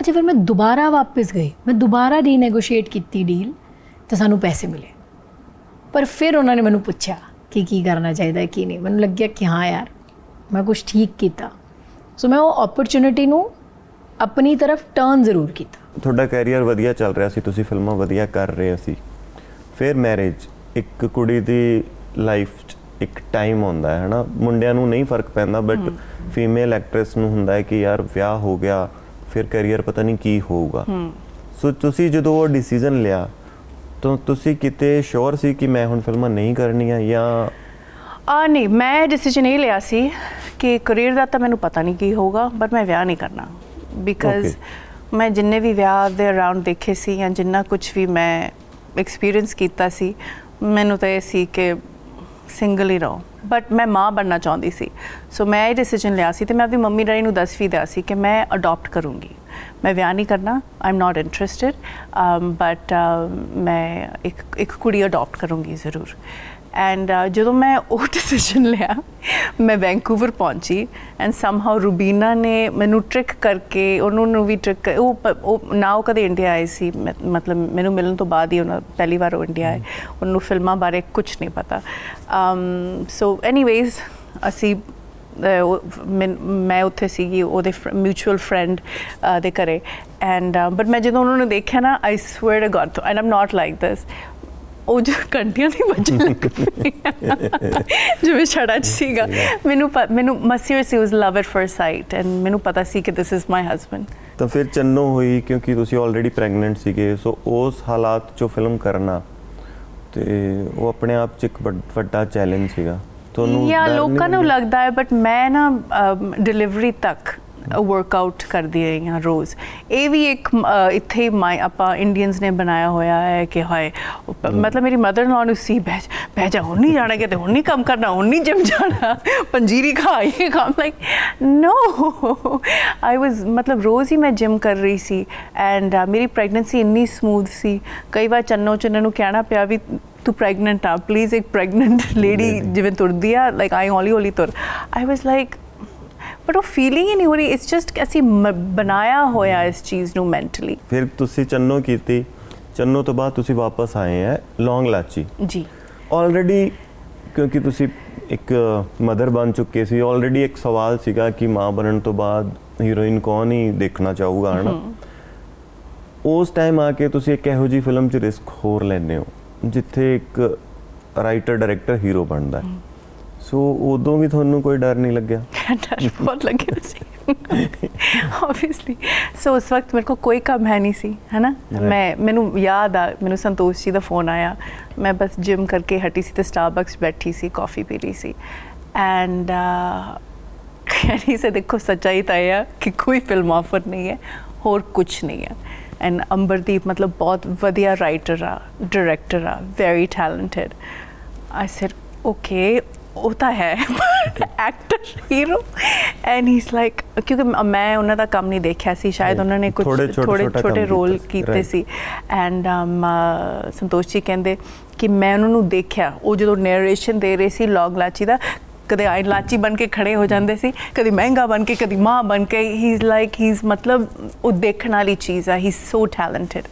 ਅੱਛਾ ਫਿਰ ਮੈਂ ਦੁਬਾਰਾ ਵਾਪਸ ਗਈ ਮੈਂ ਦੁਬਾਰਾ ਰੀਨੇਗੋਸ਼ੀਏਟ ਕੀਤੀ ਡੀਲ ਤੇ ਸਾਨੂੰ ਪੈਸੇ ਮਿਲੇ ਪਰ ਫਿਰ ਉਹਨਾਂ ਨੇ ਮੈਨੂੰ ਪੁੱਛਿਆ ਕਿ ਕੀ ਕਰਨਾ ਚਾਹੀਦਾ ਕੀ ਨਹੀਂ ਮੈਨੂੰ ਲੱਗਿਆ ਕਿ ਹਾਂ ਯਾਰ ਮੈਂ ਕੁਝ ਠੀਕ ਕੀਤਾ ਸੋ ਮੈਂ ਉਹ ਓਪਰਚ्युनिटी ਨੂੰ ਆਪਣੀ ਤਰਫ ਟਰਨ ਜ਼ਰੂਰ ਕੀਤਾ ਤੁਹਾਡਾ ਕੈਰੀਅਰ ਵਧੀਆ ਚੱਲ ਰਿਹਾ ਸੀ ਤੁਸੀਂ ਫਿਲਮਾਂ ਵਧੀਆ ਕਰ ਰਹੇ ਸੀ ਫਿਰ ਮੈਰਿਜ ਇੱਕ ਕੁੜੀ ਦੀ ਲਾਈਫ ਇੱਕ ਟਾਈਮ ਹੁੰਦਾ ਹੈ ਹਨਾ ਮੁੰਡਿਆਂ ਨੂੰ ਨਹੀਂ ਫਰਕ ਪੈਂਦਾ ਬਟ ਫੀਮੇਲ ਐਕਟ੍ਰੈਸ ਨੂੰ ਹੁੰਦਾ ਹੈ ਕਿ ਯਾਰ ਵਿਆਹ ਹੋ ਗਿਆ ਫਿਰ ਕੈਰੀਅਰ ਪਤਾ ਨਹੀਂ ਕੀ ਹੋਊਗਾ ਸੋ ਤੁਸੀਂ ਜਦੋਂ ਉਹ ਡਿਸੀਜਨ ਲਿਆ ਤਾਂ ਤੁਸੀਂ ਕਿਤੇ ਸ਼ੋਰ ਸੀ ਕਿ ਮੈਂ ਹੁਣ ਫਿਲਮਾਂ ਨਹੀਂ ਕਰਨੀਆਂ ਜਾਂ ਆ ਨਹੀਂ ਮੈਂ ਡਿਸੀਜਨ ਇਹ ਲਿਆ ਸੀ ਕਿ ਕੈਰੀਅਰ ਦਾ ਤਾਂ ਮੈਨੂੰ ਪਤਾ ਨਹੀਂ ਕੀ ਹੋਊਗਾ ਬਟ ਮੈਂ ਵਿਆਹ ਨਹੀਂ ਕਰਨਾ ਬਿਕਾਜ਼ ਮੈਂ ਜਿੰਨੇ ਵੀ ਵਿਆਹ ਦੇ ਅਰਾਊਂਡ ਦੇਖੇ ਸੀ ਜਾਂ ਜਿੰਨਾ ਕੁਝ ਵੀ ਮੈਂ ਐਕਸਪੀਰੀਅੰਸ ਕੀਤਾ ਸੀ ਮੈਨੂੰ ਤਾਂ ਇਹ ਸੀ ਕਿ ਸਿੰਗਲ ਹੀ ਰਹੋ ਬਟ ਮੈਂ ਮਾਂ ਬਣਨਾ ਚਾਹੁੰਦੀ ਸੀ ਸੋ ਮੈਂ ਇਹ ਡਿਸੀਜਨ ਲਿਆ ਸੀ ਤੇ ਮੈਂ ਆਪਣੀ ਮੰਮੀ ਰਾਈ ਨੂੰ ਦੱਸ ਵੀ ਦਿਆ ਸੀ ਕਿ ਮੈਂ ਅਡਾਪਟ ਕਰੂੰਗੀ ਮੈਂ ਵਿਆਹ ਨਹੀਂ ਕਰਨਾ ਆਮ ਨਾਟ ਇੰਟਰਸਟਿਡ ਬਟ ਮੈਂ ਇੱਕ ਇੱਕ ਕੁੜੀ ਅਡਾਪਟ ਕਰੂੰਗੀ ਜ਼ਰੂਰ ਐਂਡ uh, ਜਦੋਂ ਮੈਂ ਉਹ ਡਿਸੀਜਨ ਲਿਆ ਮੈਂ ਵੈਂਕੂਵਰ ਪਹੁੰਚੀ ਐਂਡ ਸਮਹਾਉ ਰੂਬੀਨਾ ਨੇ ਮੈਨੂੰ ਟ੍ਰਿਕ ਕਰਕੇ ਉਹਨਾਂ ਨੂੰ ਵੀ ਟ੍ਰਿਕ ਉਹ ਨਾ ਉਹ ਕਦੇ ਇੰਡੀਆ ਆਈ ਸੀ ਮਤਲਬ ਮੈਨੂੰ ਮਿਲਣ ਤੋਂ ਬਾਅਦ ਹੀ ਉਹਨਾਂ ਪਹਿਲੀ ਵਾਰ ਉਹ ਇੰਡੀਆ ਆਏ ਉਹਨੂੰ ਫਿਲਮਾਂ ਬਾਰੇ ਕੁਝ ਨਹੀਂ ਪਤਾ ਅਮ ਸੋ ਐਨੀਵੇਜ਼ ਅਸੀਂ ਮੈਂ ਉੱਥੇ ਸੀਗੀ ਉਹਦੇ ਮਿਊਚੁਅਲ ਫਰੈਂਡ ਦੇ ਕਰੇ ਐਂਡ ਬਟ ਮੈਂ ਜਦੋਂ ਉਹਨਾਂ ਨੂੰ ਦੇਖਿਆ ਨਾ I swear to God and I'm not like this ਉਹ ਜੋ ਘੰਟੀਆਂ ਦੀ ਵਜਨ ਜਿਵੇਂ ਛੜਾ ਚ ਸੀਗਾ ਮੈਨੂੰ ਮੈਨੂੰ ਮਸੀਰ ਸੀ ਉਸ love at first sight and ਮੈਨੂੰ ਪਤਾ ਸੀ ਕਿ ਦਿਸ ਇਜ਼ ਮਾਈ ਹਸਬੰਡ ਤਾਂ ਫਿਰ ਚੰਨੋ ਹੋਈ ਕਿਉਂਕਿ ਤੁਸੀਂ ਆਲਰੇਡੀ ਪ੍ਰੈਗਨੈਂਟ ਸੀਗੇ ਸੋ ਉਸ ਹਾਲਾਤ ਚੋਂ ਫਿਲਮ ਕਰਨਾ ਤੇ ਉਹ ਆਪਣੇ ਆਪ ਚ ਇੱਕ ਵੱਡਾ ਚੈਲੰਜ ਸੀਗਾ ਤੁਹਾਨੂੰ ਯਾ ਲੋਕਾਂ ਨੂੰ ਲੱਗਦਾ ਹੈ ਬਟ ਮੈਂ ਨਾ ਡਿਲੀਵਰੀ ਤੱਕ ਵਰਕਆਊਟ ਕਰਦੀ ਰਹੀ ਹਾਂ ਰੋਜ਼ ਇਹ ਵੀ ਇੱਕ ਇੱਥੇ ਮਾਈ ਆਪਾਂ ਇੰਡੀਅਨਸ ਨੇ ਬਣਾਇਆ ਹੋਇਆ ਹੈ ਕਿ ਹਾਏ ਮਤਲਬ ਮੇਰੀ ਮਦਰ ਨਾਲ ਉਸੀ ਬਹਿ ਬਹਿ ਜਾ ਹੁਣ ਨਹੀਂ ਜਾਣਾ ਕਿ ਤੇ ਹੁਣ ਨਹੀਂ ਕੰਮ ਕਰਨਾ ਹੁਣ ਨਹੀਂ ਜਿਮ ਜਾਣਾ ਪੰਜੀਰੀ ਖਾ ਇਹ ਕੰਮ ਲਾਈਕ ਨੋ ਆਈ ਵਾਸ ਮਤਲਬ ਰੋਜ਼ ਹੀ ਮੈਂ ਜਿਮ ਕਰ ਰਹੀ ਸੀ ਐਂਡ ਮੇਰੀ ਪ੍ਰੈਗਨੈਂਸੀ ਇੰਨੀ ਸਮੂਥ ਸੀ ਕਈ ਵਾਰ ਚੰਨੋ ਚੰਨੇ ਨੂੰ ਕਹਿਣਾ ਪਿਆ ਵੀ ਤੂੰ ਪ੍ਰੈਗਨੈਂਟ ਆ ਪਲੀਜ਼ ਇੱਕ ਪ੍ਰੈਗਨੈਂਟ ਲੇਡੀ ਜਿਵੇਂ ਤੁਰਦੀ ਆ ਲਾਈਕ ਆਈ ਹੌਲੀ ਹੌਲੀ ਤੁਰ ਆਈ ਵਾਸ ਲਾਈਕ ਬਟ ਉਹ ਫੀਲਿੰਗ ਹੀ ਨਹੀਂ ਹੋ ਰਹੀ ਇਟਸ ਜਸਟ ਅਸੀਂ ਬਣਾਇਆ ਹੋਇਆ ਇਸ ਚੀਜ਼ ਨੂੰ ਮੈਂਟਲੀ ਫਿਰ ਤੁਸੀਂ ਚੰਨੋ ਕੀਤੀ ਚੰਨੋ ਤੋਂ ਬਾਅਦ ਤੁਸੀਂ ਵਾਪਸ ਆਏ ਹੈ ਲੌਂਗ ਲਾਚੀ ਜੀ ਆਲਰੇਡੀ ਕਿਉਂਕਿ ਤੁਸੀਂ ਇੱਕ ਮਦਰ ਬਣ ਚੁੱਕੇ ਸੀ ਆਲਰੇਡੀ ਇੱਕ ਸਵਾਲ ਸੀਗਾ ਕਿ ਮਾਂ ਬਣਨ ਤੋਂ ਬਾਅਦ ਹੀਰੋਇਨ ਕੌਣ ਹੀ ਦੇਖਣਾ ਚਾਹੂਗਾ ਹਨਾ ਉਸ ਟਾਈਮ ਆ ਕੇ ਤੁਸੀਂ ਇੱਕ ਇਹੋ ਜੀ ਫਿਲਮ 'ਚ ਰਿਸਕ ਹੋਰ ਲੈਂਦੇ ਹੋ ਜਿੱਥੇ ਇੱਕ ਰਾਈਟਰ ਡਾਇਰੈਕਟਰ ਹੀਰੋ ਬਣਦਾ ਹੈ ਸੋ ਉਦੋਂ ਵੀ ਤੁਹਾਨੂੰ ਕੋਈ ਡਰ ਨਹੀਂ ਲੱਗਿਆ ਡਰ ਬਹੁਤ ਲੱਗਿਆ ਸੀ ਆਬਵੀਅਸਲੀ ਸੋ ਉਸ ਵਕਤ ਮੇਰੇ ਕੋ ਕੋਈ ਕੰਮ ਹੈ ਨਹੀਂ ਸੀ ਹੈਨਾ ਮੈਂ ਮੈਨੂੰ ਯਾਦ ਆ ਮੈਨੂੰ ਸੰਤੋਸ਼ ਜੀ ਦਾ ਫੋਨ ਆਇਆ ਮੈਂ ਬਸ ਜਿਮ ਕਰਕੇ ਹਟੀ ਸੀ ਤੇ ਸਟਾਰਬਕਸ ਬੈਠੀ ਸੀ ਕਾਫੀ ਪੀ ਰਹੀ ਸੀ ਐਂਡ ਕਹਿੰਦੀ ਸੇ ਦੇਖੋ ਸੱਚਾਈ ਤਾਂ ਇਹ ਆ ਕਿ ਕੋਈ ਫਿਲਮ ਆਫਰ ਨਹੀਂ ਹੈ ਹੋਰ ਕੁਝ ਨਹੀਂ ਹੈ ਐਂਡ ਅੰਬਰਦੀਪ ਮਤਲਬ ਬਹੁਤ ਵਧੀਆ ਰਾਈਟਰ ਆ ਡਾਇਰੈਕਟਰ ਆ very talented I said okay ਹੈ actor hero and he is like ਕਿਉਂਕਿ ਮੈਂ ਉਹਨਾਂ ਦਾ ਕੰਮ ਨਹੀਂ ਦੇਖਿਆ ਸੀ ਸ਼ਾਇਦ ਉਹਨਾਂ ਨੇ ਕੁਝ ਥੋੜੇ ਛੋਟੇ ਰੋਲ ਕੀਤੇ ਸੀ ਐਂਡ ਸੰਤੋਸ਼ ਜੀ ਕਹਿੰਦੇ ਕਿ ਮੈਂ ਉਹਨਾਂ ਨੂੰ ਦੇਖਿਆ ਉਹ ਜਦੋਂ ਨੈਰੇਸ਼ਨ ਦੇ ਰਹੇ ਸੀ ਲੌਗ ਲਾਚੀ ਦਾ ਕਦੇ ਆਈ ਲਾਚੀ ਬਣ ਕੇ ਖੜੇ ਹੋ ਜਾਂਦੇ ਸੀ ਕਦੀ ਮਹਿੰਗਾ ਬਣ ਕੇ ਕਦੀ ਮਾਂ ਬਣ ਕੇ he is like he is ਮਤਲਬ ਉਹ ਦੇਖਣ ਵਾਲੀ ਚੀਜ਼ ਆ ਹੀ ਸੋ ਟੈਲੈਂਟਡ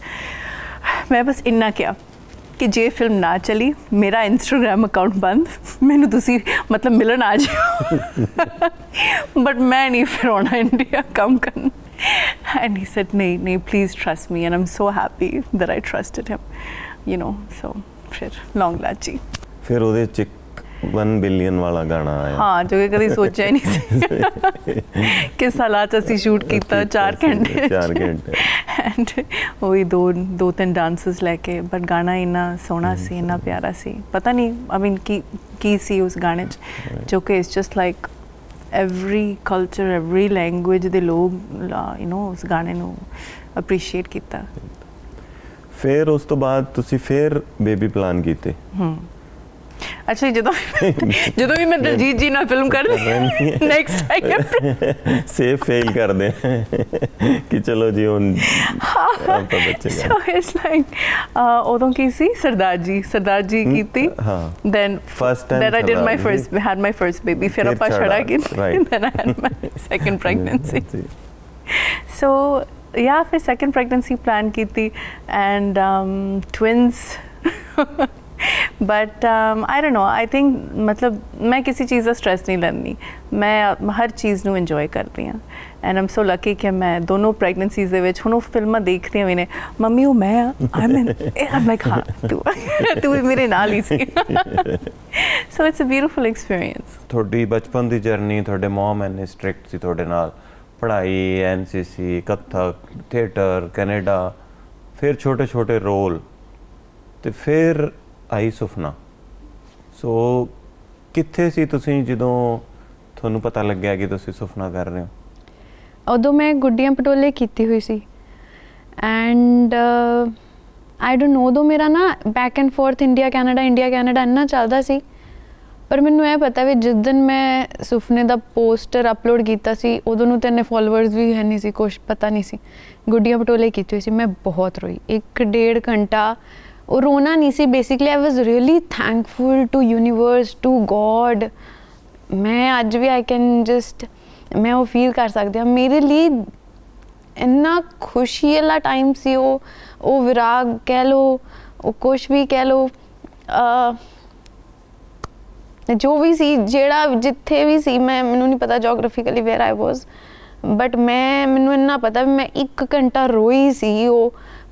ਮੈਂ ਬਸ ਇੰਨਾ ਕਿਹਾ ਕਿ ਜੇ ਫਿਲਮ ਨਾ ਚਲੀ ਮੇਰਾ ਇੰਸਟਾਗ੍ਰam ਅਕਾਊਂਟ ਬੰਦ ਮੈਨੂੰ ਤੁਸੀਂ ਮਤਲਬ ਮਿਲਣ ਆ ਜਿਓ ਬਟ ਮੈਂ ਨਹੀਂ ਫਿਰ ਆਉਣਾ ਇੰਡੀਆ ਕੰਮ ਕਰਨ ਐਂਡ ਹੀ ਸੈਡ ਨੇ ਨੇ please trust me and I'm so happy that I trusted him you know so ਫਿਰ ਲੌਂਗ ਲਾਚੀ ਫਿਰ ਉਹਦੇ ਚ ਇੱਕ 1 ਬਿਲੀਅਨ ਵਾਲਾ ਗਾਣਾ ਆਇਆ ਹਾਂ ਜੋ ਕਿ ਕਦੀ ਸੋਚਿਆ ਹੀ ਨਹੀਂ ਸੀ ਕਿ ਚ ਅਸੀਂ ਸ਼ੂਟ ਕੀਤਾ 4 ਘੰਟੇ 4 ਘੰਟੇ ਐਂਡ ਹੀ ਦੋ ਦੋ ਤਿੰਨ ਡਾਂਸਸ ਲੈ ਕੇ ਬਟ ਗਾਣਾ ਇੰਨਾ ਸੋਹਣਾ ਸੀ ਇੰਨਾ ਪਿਆਰਾ ਸੀ ਪਤਾ ਨਹੀਂ ਆਈ ਮੀਨ ਕੀ ਕੀ ਸੀ ਉਸ ਗਾਣੇ 'ਚ ਜੋ ਕਿ it's just like every culture every language ਦੇ ਲੋਕ ਯੂ نو ਉਸ ਗਾਣੇ ਨੂੰ ਅਪਰੀਸ਼ੀਏਟ ਕੀਤਾ ਫਿਰ ਉਸ ਤੋਂ ਬਾਅਦ ਤੁਸੀਂ ਫਿਰ ਬੇਬੀ ਪਲਾਨ ਕੀਤੇ ਹੂੰ ਅੱਛਾ ਜਦੋਂ ਜਦੋਂ ਵੀ ਮੈਂ ਦਲਜੀਤ ਜੀ ਨਾਲ ਫਿਲਮ ਕਰਦੀ ਨੈਕਸਟ ਸੈਕਿੰਡ ਸੇਫ ਫੇਲ ਕਰਦੇ ਕਿ ਚਲੋ ਜੀ ਹੁਣ ਤਾਂ ਬੱਚੇ ਸੋ ਇਟਸ ਲਾਈਕ ਉਦੋਂ ਕੀ ਸੀ ਸਰਦਾਰ ਜੀ ਸਰਦਾਰ ਜੀ ਕੀਤੀ ਹਾਂ then first time then I did my first had my first baby ਫਿਰ ਆਪਾਂ ਛੜਾ ਕੀਤੀ then I had my second pregnancy so yeah ਫਿਰ ਸੈਕਿੰਡ ਪ੍ਰੈਗਨੈਂਸੀ ਪਲਾਨ ਕੀਤੀ and twins but I don't know I think ਮਤਲਬ ਮੈਂ ਕਿਸੇ ਚੀਜ਼ ਦਾ ਸਟ्रेस ਨਹੀਂ ਲੈਂਦੀ ਮੈਂ ਹਰ ਚੀਜ਼ ਨੂੰ ਇੰਜੋਏ ਕਰਦੀ ਹਾਂ ਐਂਡ ਆਮ ਸੋ ਲੱਕੀ ਕਿ ਮੈਂ ਦੋਨੋਂ ਪ੍ਰੈਗਨੈਂਸੀਜ਼ ਦੇ ਵਿੱਚ ਹੁਣ ਉਹ ਫਿਲਮਾਂ ਦੇਖਦੀ ਹਾਂ ਨੇ ਮੰਮੀ ਉਹ ਮੈਂ ਆਮ ਐਨ ਆਮ ਲਾਈਕ ਹਾਂ ਤੂੰ ਤੂੰ ਵੀ ਮੇਰੇ ਨਾਲ ਹੀ ਸੀ so it's a beautiful experience ਤੁਹਾਡੀ ਬਚਪਨ ਦੀ ਜਰਨੀ ਤੁਹਾਡੇ ਮਮ ਐਨ ਸਟ੍ਰਿਕਟ ਸੀ ਤੁਹਾਡੇ ਨਾਲ ਪੜ੍ਹਾਈ ਐਨਸੀਸੀ ਕਥਕ ਥੀਏਟਰ ਕੈਨੇਡਾ ਫਿਰ ਛੋਟੇ ਛੋਟੇ ਰੋਲ ਤੇ ਫਿਰ ਆਈ ਸੁਫਨਾ ਸੋ ਕਿੱਥੇ ਸੀ ਤੁਸੀਂ ਜਦੋਂ ਤੁਹਾਨੂੰ ਪਤਾ ਲੱਗਿਆ ਕਿ ਤੁਸੀਂ ਸੁਫਨਾ ਕਰ ਰਹੇ ਹੋ ਉਦੋਂ ਮੈਂ ਗੁੱਡੀਆਂ ਪਟੋਲੇ ਕੀਤੀ ਹੋਈ ਸੀ ਐਂਡ ਆਈ ਡੋਨਟ ਨੋ ਦੋ ਮੇਰਾ ਨਾ back and forth India Canada India Canada ਇੰਨਾ ਚੱਲਦਾ ਸੀ ਪਰ ਮੈਨੂੰ ਇਹ ਪਤਾ ਵੀ ਜਿਸ ਦਿਨ ਮੈਂ ਸੁਪਨੇ ਦਾ ਪੋਸਟਰ ਅਪਲੋਡ ਕੀਤਾ ਸੀ ਉਦੋਂ ਨੂੰ ਤੇਨੇ ਫਾਲੋਅਰਸ ਵੀ ਹੈ ਨਹੀਂ ਸੀ ਕੁਝ ਪਤਾ ਨਹੀਂ ਸੀ ਗੁੱਡੀਆਂ ਪਟੋਲੇ ਕੀਤੀ ਹੋਈ ਸੀ ਮੈਂ ਬਹੁਤ ਰੋਈ 1.5 ਘੰਟਾ ਉਹ ਰੋਣਾ ਨਹੀਂ ਸੀ basically I was really thankful to universe to God ਮੈਂ ਅੱਜ ਵੀ ਆਈ ਕੈਨ ਜਸਟ ਮੈਂ ਉਹ ਫੀਲ ਕਰ ਸਕਦੀ ਹਾਂ ਮੇਰੇ ਲਈ ਇੰਨਾ ਖੁਸ਼ੀ ਵਾਲਾ ਟਾਈਮ ਸੀ ਉਹ ਉਹ ਵਿਰਾਗ ਕਹਿ ਲੋ ਉਹ ਕੁਛ ਵੀ ਕਹਿ ਲੋ ਅ ਜੋ ਵੀ ਸੀ ਜਿਹੜਾ ਜਿੱਥੇ ਵੀ ਸੀ ਮੈਂ ਮੈਨੂੰ ਨਹੀਂ ਪਤਾ geographically where I was but ਮੈਂ ਮੈਨੂੰ ਇੰਨਾ ਪਤਾ ਮੈਂ 1 ਘੰਟਾ ਰੋਈ ਸੀ ਉਹ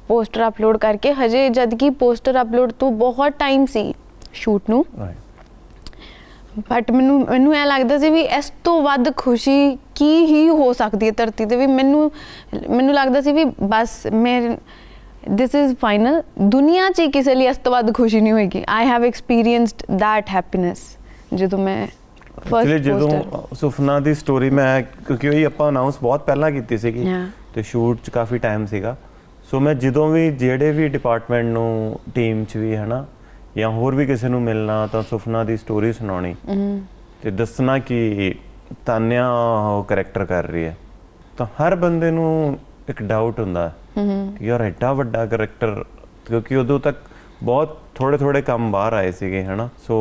ਪੋਸਟਰ ਅਪਲੋਡ ਕਰਕੇ ਹਜੇ ਜਦ ਕੀ ਪੋਸਟਰ ਅਪਲੋਡ ਤੋਂ ਬਹੁਤ ਟਾਈਮ ਸੀ ਸ਼ੂਟ ਨੂੰ ਬਟ ਮੈਨੂੰ ਮੈਨੂੰ ਇਹ ਲੱਗਦਾ ਸੀ ਵੀ ਇਸ ਤੋਂ ਵੱਧ ਖੁਸ਼ੀ ਕੀ ਹੀ ਹੋ ਸਕਦੀ ਹੈ ਧਰਤੀ ਤੇ ਵੀ ਮੈਨੂੰ ਮੈਨੂੰ ਲੱਗਦਾ ਸੀ ਵੀ ਬਸ ਮੈਂ ਥਿਸ ਇਜ਼ ਫਾਈਨਲ ਦੁਨੀਆ 'ਚ ਕਿਸੇ ਲਈ ਇਸ ਤੋਂ ਵੱਧ ਖੁਸ਼ੀ ਨਹੀਂ ਹੋਏਗੀ I have experienced that happiness ਜਦੋਂ ਮੈਂ ਫਸਟ ਜਦੋਂ ਸੁਫਨਾ ਦੀ ਸਟੋਰੀ ਮੈਂ ਕਿਉਂਕਿ ਉਹ ਆਪਾਂ ਅਨਾਉਂਸ ਬਹੁਤ ਪਹਿਲਾਂ ਕੀਤੀ ਸੀਗੀ ਤੇ ਸ਼ੂਟ 'ਚ ਕਾਫੀ ਟਾਈਮ ਸੀਗਾ ਸੋ ਮੈਂ ਜਦੋਂ ਵੀ ਜਿਹੜੇ ਵੀ ਡਿਪਾਰਟਮੈਂਟ ਨੂੰ ਟੀਮ 'ਚ ਵੀ ਹਨਾ ਜਾਂ ਹੋਰ ਵੀ ਕਿਸੇ ਨੂੰ ਮਿਲਣਾ ਤਾਂ ਸੁਪਨਾ ਦੀ ਸਟੋਰੀ ਸੁਣਾਉਣੀ ਤੇ ਦੱਸਣਾ ਕਿ ਤਾਨਿਆ ਉਹ ਕੈਰੈਕਟਰ ਕਰ ਰਹੀ ਹੈ ਤਾਂ ਹਰ ਬੰਦੇ ਨੂੰ ਇੱਕ ਡਾਊਟ ਹੁੰਦਾ ਕਿ ਯਾਰ ਐਡਾ ਵੱਡਾ ਕੈਰੈਕਟਰ ਕਿਉਂਕਿ ਉਦੋਂ ਤੱਕ ਬਹੁਤ ਥੋੜੇ ਥੋੜੇ ਕੰਮ ਬਾਹਰ ਆਏ ਸੀਗੇ ਹਨਾ ਸੋ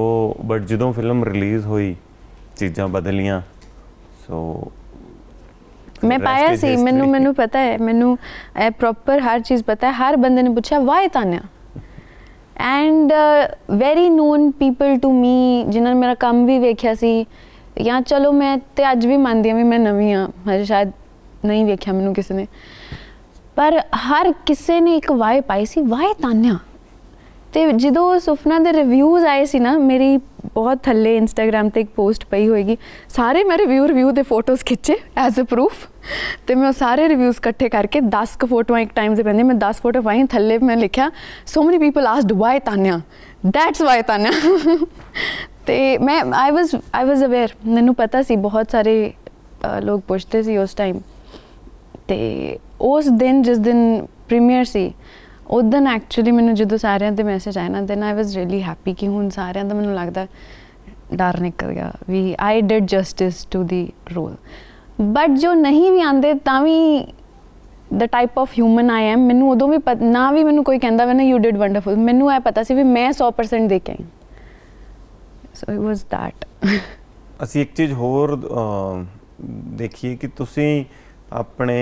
ਬਟ ਜਦੋਂ ਫਿਲਮ ਰਿਲੀਜ਼ ਹੋਈ ਚੀਜ਼ਾਂ ਬਦਲੀਆਂ ਸੋ ਮੈਂ ਪਾਇਆ ਸੀ ਮੈਨੂੰ ਮੈਨੂੰ ਪਤਾ ਹੈ ਮੈਨੂੰ ਇਹ ਪ੍ਰੋਪਰ ਹਰ ਚੀਜ਼ ਪਤਾ ਹੈ ਹਰ ਬੰਦੇ ਨੇ ਪੁੱਛਿਆ why Tania and very known people to me ਜਿਨ੍ਹਾਂ ਨੇ ਮੇਰਾ ਕੰਮ ਵੀ ਵੇਖਿਆ ਸੀ ਜਾਂ ਚਲੋ ਮੈਂ ਤੇ ਅੱਜ ਵੀ ਮੰਨਦੀ ਹਾਂ ਵੀ ਮੈਂ ਨਵੀਂ ਹਾਂ ਹਜੇ ਸ਼ਾਇਦ ਨਹੀਂ ਵੇਖਿਆ ਮੈਨੂੰ ਕਿਸੇ ਨੇ ਪਰ ਹਰ ਕਿਸੇ ਨੇ ਇੱਕ ਵਾਈ ਪਾਈ ਸੀ ਵਾਈ ਤਾਨਿਆ ਤੇ ਜਦੋਂ ਸੁਫਨਾ ਦੇ ਰਿਵਿਊਜ਼ ਆਏ ਸੀ ਨਾ ਮੇਰੀ ਬਹੁਤ ਥੱਲੇ ਇੰਸਟਾਗ੍ਰam ਤੇ ਇੱਕ ਪੋਸਟ ਪਈ ਹੋਏਗੀ ਸਾਰੇ ਮੈਂ ਰਿਵਿਊ ਰਿਵਿਊ ਦੇ ਫੋਟੋਜ਼ ਖਿੱਚੇ ਐਜ਼ ਅ ਪ੍ਰੂਫ ਤੇ ਮੈਂ ਸਾਰੇ ਰਿਵਿਊਜ਼ ਇਕੱਠੇ ਕਰਕੇ 10 ਕ ਫੋਟੋਆਂ ਇੱਕ ਟਾਈਮ ਤੇ ਪੈਂਦੇ ਮੈਂ 10 ਫੋਟੋ ਪਾਈ ਥੱਲੇ ਮੈਂ ਲਿਖਿਆ so many people asked why Tania that's why Tania ਤੇ ਮੈਂ ਆਈ ਵਾਸ ਆਈ ਵਾਸ ਅਵੇਅਰ ਮੈਨੂੰ ਪਤਾ ਸੀ ਬਹੁਤ ਸਾਰੇ ਲੋਕ ਪੁੱਛਦੇ ਸੀ ਉਸ ਟਾਈਮ ਤੇ ਉਸ ਦਿਨ ਜਿਸ ਦਿਨ ਪ੍ਰੀਮੀਅਰ ਸੀ ਉਦੋਂ ਐਕਚੁਅਲੀ ਮੈਨੂੰ ਜਦੋਂ ਸਾਰਿਆਂ ਦੇ ਮੈਸੇਜ ਆਏ ਨਾ then I was really happy ਕਿ ਹੁਣ ਸਾਰਿਆਂ ਦਾ ਮੈਨੂੰ ਲੱਗਦਾ ਡਰ ਨਿਕਲ ਗਿਆ ਵੀ I did justice to the role but ਜੋ ਨਹੀਂ ਵੀ ਆਂਦੇ ਤਾਂ ਵੀ the type of human I am ਮੈਨੂੰ ਉਦੋਂ ਵੀ ਨਾ ਵੀ ਮੈਨੂੰ ਕੋਈ ਕਹਿੰਦਾ ਵੇ ਨਾ ਯੂ ਡਿਡ ਵੰਡਰਫੁਲ ਮੈਨੂੰ ਇਹ ਪਤਾ ਸੀ ਵੀ ਮੈਂ 100% ਦੇ ਕੇ ਆਈ ਸੋ ਇਟ ਵਾਸ ਥੈਟ ਅਸੀਂ ਇੱਕ ਚੀਜ਼ ਹੋਰ ਦੇਖੀਏ ਕਿ ਤੁਸੀਂ ਆਪਣੇ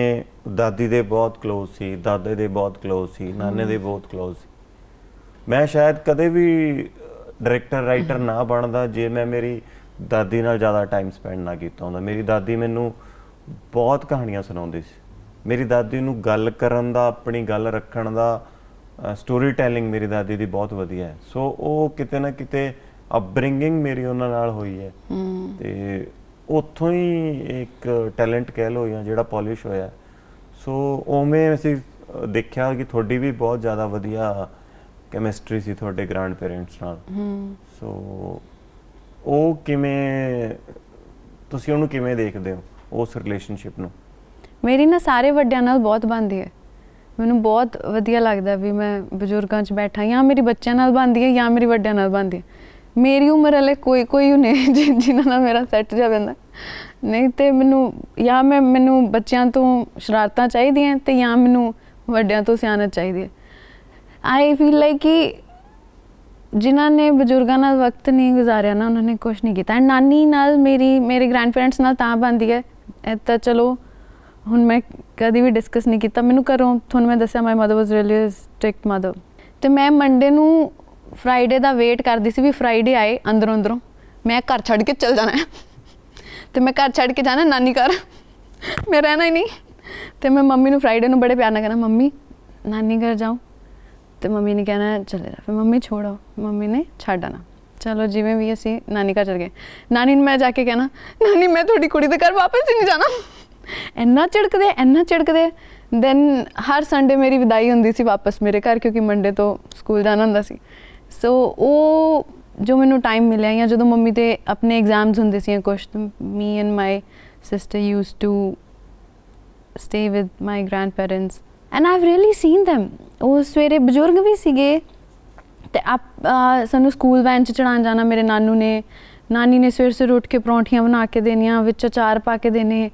ਦਾਦੀ ਦੇ ਬਹੁਤ ক্লোਜ਼ ਸੀ ਦਾਦੇ ਦੇ ਬਹੁਤ ক্লোਜ਼ ਸੀ ਨਾਨੇ ਦੇ ਬਹੁਤ ক্লোਜ਼ ਸੀ ਮੈਂ ਸ਼ਾਇਦ ਕਦੇ ਵੀ ਡਾਇਰੈਕਟਰ ਰਾਈਟਰ ਨਾ ਬਣਦਾ ਜੇ ਮੈਂ ਮੇਰੀ ਦਾਦੀ ਨਾਲ ਜ਼ਿਆਦਾ ਟਾਈਮ ਸਪੈਂਡ ਨਾ ਕੀਤਾ ਹੁੰਦਾ ਮੇਰੀ ਦਾਦੀ ਮੈਨੂੰ ਬਹੁਤ ਕਹਾਣੀਆਂ ਸੁਣਾਉਂਦੀ ਸੀ ਮੇਰੀ ਦਾਦੀ ਨੂੰ ਗੱਲ ਕਰਨ ਦਾ ਆਪਣੀ ਗੱਲ ਰੱਖਣ ਦਾ ਸਟੋਰੀ ਟੈਲਿੰਗ ਮੇਰੀ ਦਾਦੀ ਦੀ ਬਹੁਤ ਵਧੀਆ ਹੈ ਸੋ ਉਹ ਕਿਤੇ ਨਾ ਕਿਤੇ ਅਪਬ੍ਰਿੰਗਿੰਗ ਮੇਰੀ ਉਹਨਾਂ ਨਾਲ ਹੋਈ ਹੈ ਤੇ ਉੱਥੋਂ ਹੀ ਇੱਕ ਟੈਲੈਂਟ ਕਹਿ ਲੋ ਜਾਂ ਜਿਹੜਾ ਪਾਲਿਸ਼ ਹੋਇਆ ਸੋ ਉਵੇਂ ਅਸੀਂ ਦੇਖਿਆ ਕਿ ਤੁਹਾਡੀ ਵੀ ਬਹੁਤ ਜ਼ਿਆਦਾ ਵਧੀਆ ਕੈਮਿਸਟਰੀ ਸੀ ਤੁਹਾਡੇ ਗ੍ਰੈਂਡ ਪੇਰੈਂਟਸ ਨਾਲ ਸੋ ਉਹ ਕਿਵੇਂ ਤੁਸੀਂ ਉਹਨੂੰ ਕਿਵੇਂ ਦੇਖਦੇ ਹੋ ਉਸ ਰਿਲੇਸ਼ਨਸ਼ਿਪ ਨੂੰ ਮੇਰੀ ਨਾ ਸਾਰੇ ਵੱਡਿਆਂ ਨਾਲ ਬਹੁਤ ਬੰਦੀ ਹੈ ਮੈਨੂੰ ਬਹੁਤ ਵਧੀਆ ਲੱਗਦਾ ਵੀ ਮੈਂ ਬਜ਼ੁਰਗਾਂ 'ਚ ਬੈਠਾ ਜਾਂ ਮੇਰੀ ਬੱਚਿਆਂ ਨਾਲ ਬੰਦੀ ਹੈ ਜਾਂ ਮੇਰੀ ਵੱਡਿਆਂ ਨਾਲ ਬੰਦੀ ਹੈ ਮੇਰੀ ਉਮਰ ਵਾਲੇ ਕੋਈ ਕੋਈ ਨਹੀਂ ਜਿਨ੍ਹਾਂ ਨਾਲ ਮੇਰਾ ਸੈੱਟ ਜਾ ਬੰਦਾ ਨਹੀਂ ਤੇ ਮੈਨੂੰ ਜਾਂ ਮੈਂ ਮੈਨੂੰ ਬੱਚਿਆਂ ਤੋਂ ਸ਼ਰਾਰਤਾਂ ਚਾਹੀਦੀਆਂ ਤੇ ਜਾਂ ਮੈਨੂੰ ਵੱਡਿਆਂ ਤੋਂ ਸਿਆਣਤ ਚਾਹੀਦੀ ਹੈ ਆਈ ਫੀਲ ਲਾਈਕ ਕਿ ਜਿਨ੍ਹਾਂ ਨੇ ਬਜ਼ੁਰਗਾਂ ਨਾਲ ਵਕਤ ਨਹੀਂ ਗੁਜ਼ਾਰਿਆ ਨਾ ਉਹਨਾਂ ਨੇ ਕੁਝ ਨਹੀਂ ਕੀਤਾ ਐਂਡ ਨਾਨੀ ਨਾਲ ਮੇਰੀ ਮੇਰੇ ਗ੍ਰੈਂਡਪੇਰੈਂਟਸ ਨਾਲ ਤਾਂ ਬੰਦੀ ਹੈ ਤਾਂ ਚਲੋ ਹੁਣ ਮੈਂ ਕਦੀ ਵੀ ਡਿਸਕਸ ਨਹੀਂ ਕੀਤਾ ਮੈਨੂੰ ਕਰੋ ਤੁਹਾਨੂੰ ਮੈਂ ਦੱਸਿਆ my mother was religious strict mother ਤੇ ਮੈਂ ਮੰਡੇ ਨੂੰ ਫਰਾਈਡੇ ਦਾ ਵੇਟ ਕਰਦੀ ਸੀ ਵੀ ਫਰਾਈਡੇ ਆਏ ਅੰਦਰੋਂ ਅੰਦਰੋਂ ਮੈਂ ਘਰ ਛੱਡ ਕੇ ਚਲ ਜਾਣਾ ਤੇ ਮੈਂ ਘਰ ਛੱਡ ਕੇ ਜਾਣਾ ਨਾਨੀ ਘਰ ਮੈਂ ਰਹਿਣਾ ਹੀ ਨਹੀਂ ਤੇ ਮੈਂ ਮੰਮੀ ਨੂੰ ਫਰਾਈਡੇ ਨੂੰ ਬੜੇ ਪਿਆਰ ਨਾਲ ਕਹਣਾ ਮੰਮੀ ਨਾਨੀ ਘਰ ਜਾਉ ਤੇ ਮੰਮੀ ਨੇ ਕਹਿਣਾ ਚਲੇ ਜਾ ਫਿਰ ਮੰਮੀ ਛੋੜੋ ਮੰਮੀ ਨੇ ਛੱਡਣਾ ਚਲੋ ਜਿਵੇਂ ਵੀ ਅਸੀਂ ਨਾਨੀ ਘਰ ਚਲ ਗਏ ਨਾਨੀ ਨੂੰ ਮੈਂ ਜਾ ਕੇ ਕਹਿਣਾ ਨਾਨੀ ਮੈਂ ਤੁਹਾਡੀ ਕੁੜੀ ਦੇ ਘਰ ਵਾਪਸ ਨਹੀਂ ਜਾਣਾ ਇੰਨਾ ਝੜਕਦੇ ਇੰਨਾ ਝੜਕਦੇ ਦੈਨ ਹਰ ਸੰਡੇ ਮੇਰੀ ਵਿਦਾਈ ਹੁੰਦੀ ਸੀ ਵਾਪਸ ਮੇਰੇ ਘਰ ਕਿਉਂਕਿ ਮੰਡੇ ਤੋਂ ਸਕੂਲ ਜਾਣਾ ਹੁੰਦਾ ਸੀ ਸੋ ਉਹ ਜੋ ਮੈਨੂੰ ਟਾਈਮ ਮਿਲਿਆ ਜਾਂ ਜਦੋਂ ਮੰਮੀ ਤੇ ਆਪਣੇ ਐਗਜ਼ਾਮਸ ਹੁੰਦੇ ਸੀ ਕੁਝ me and my sister use to stay with my grand and I've really seen them ਉਹ ਸਵੇਰੇ ਬਜ਼ੁਰਗ ਵੀ ਸੀਗੇ ਤੇ ਆਪ ਸਾਨੂੰ ਸਕੂਲ ਵੈਨ ਚ ਚੜਾਣ ਜਾਣਾ ਮੇਰੇ ਨਾਨੂ ਨੇ ਨਾਨੀ ਨੇ ਸਵੇਰ ਸਵੇਰ ਉੱਠ ਕੇ ਪਰੌਂਠੀਆਂ ਬਣਾ ਕੇ ਦੇਣੀਆਂ ਵਿੱਚ ਅਚਾਰ ਪਾ ਕੇ ਦੇਣੇ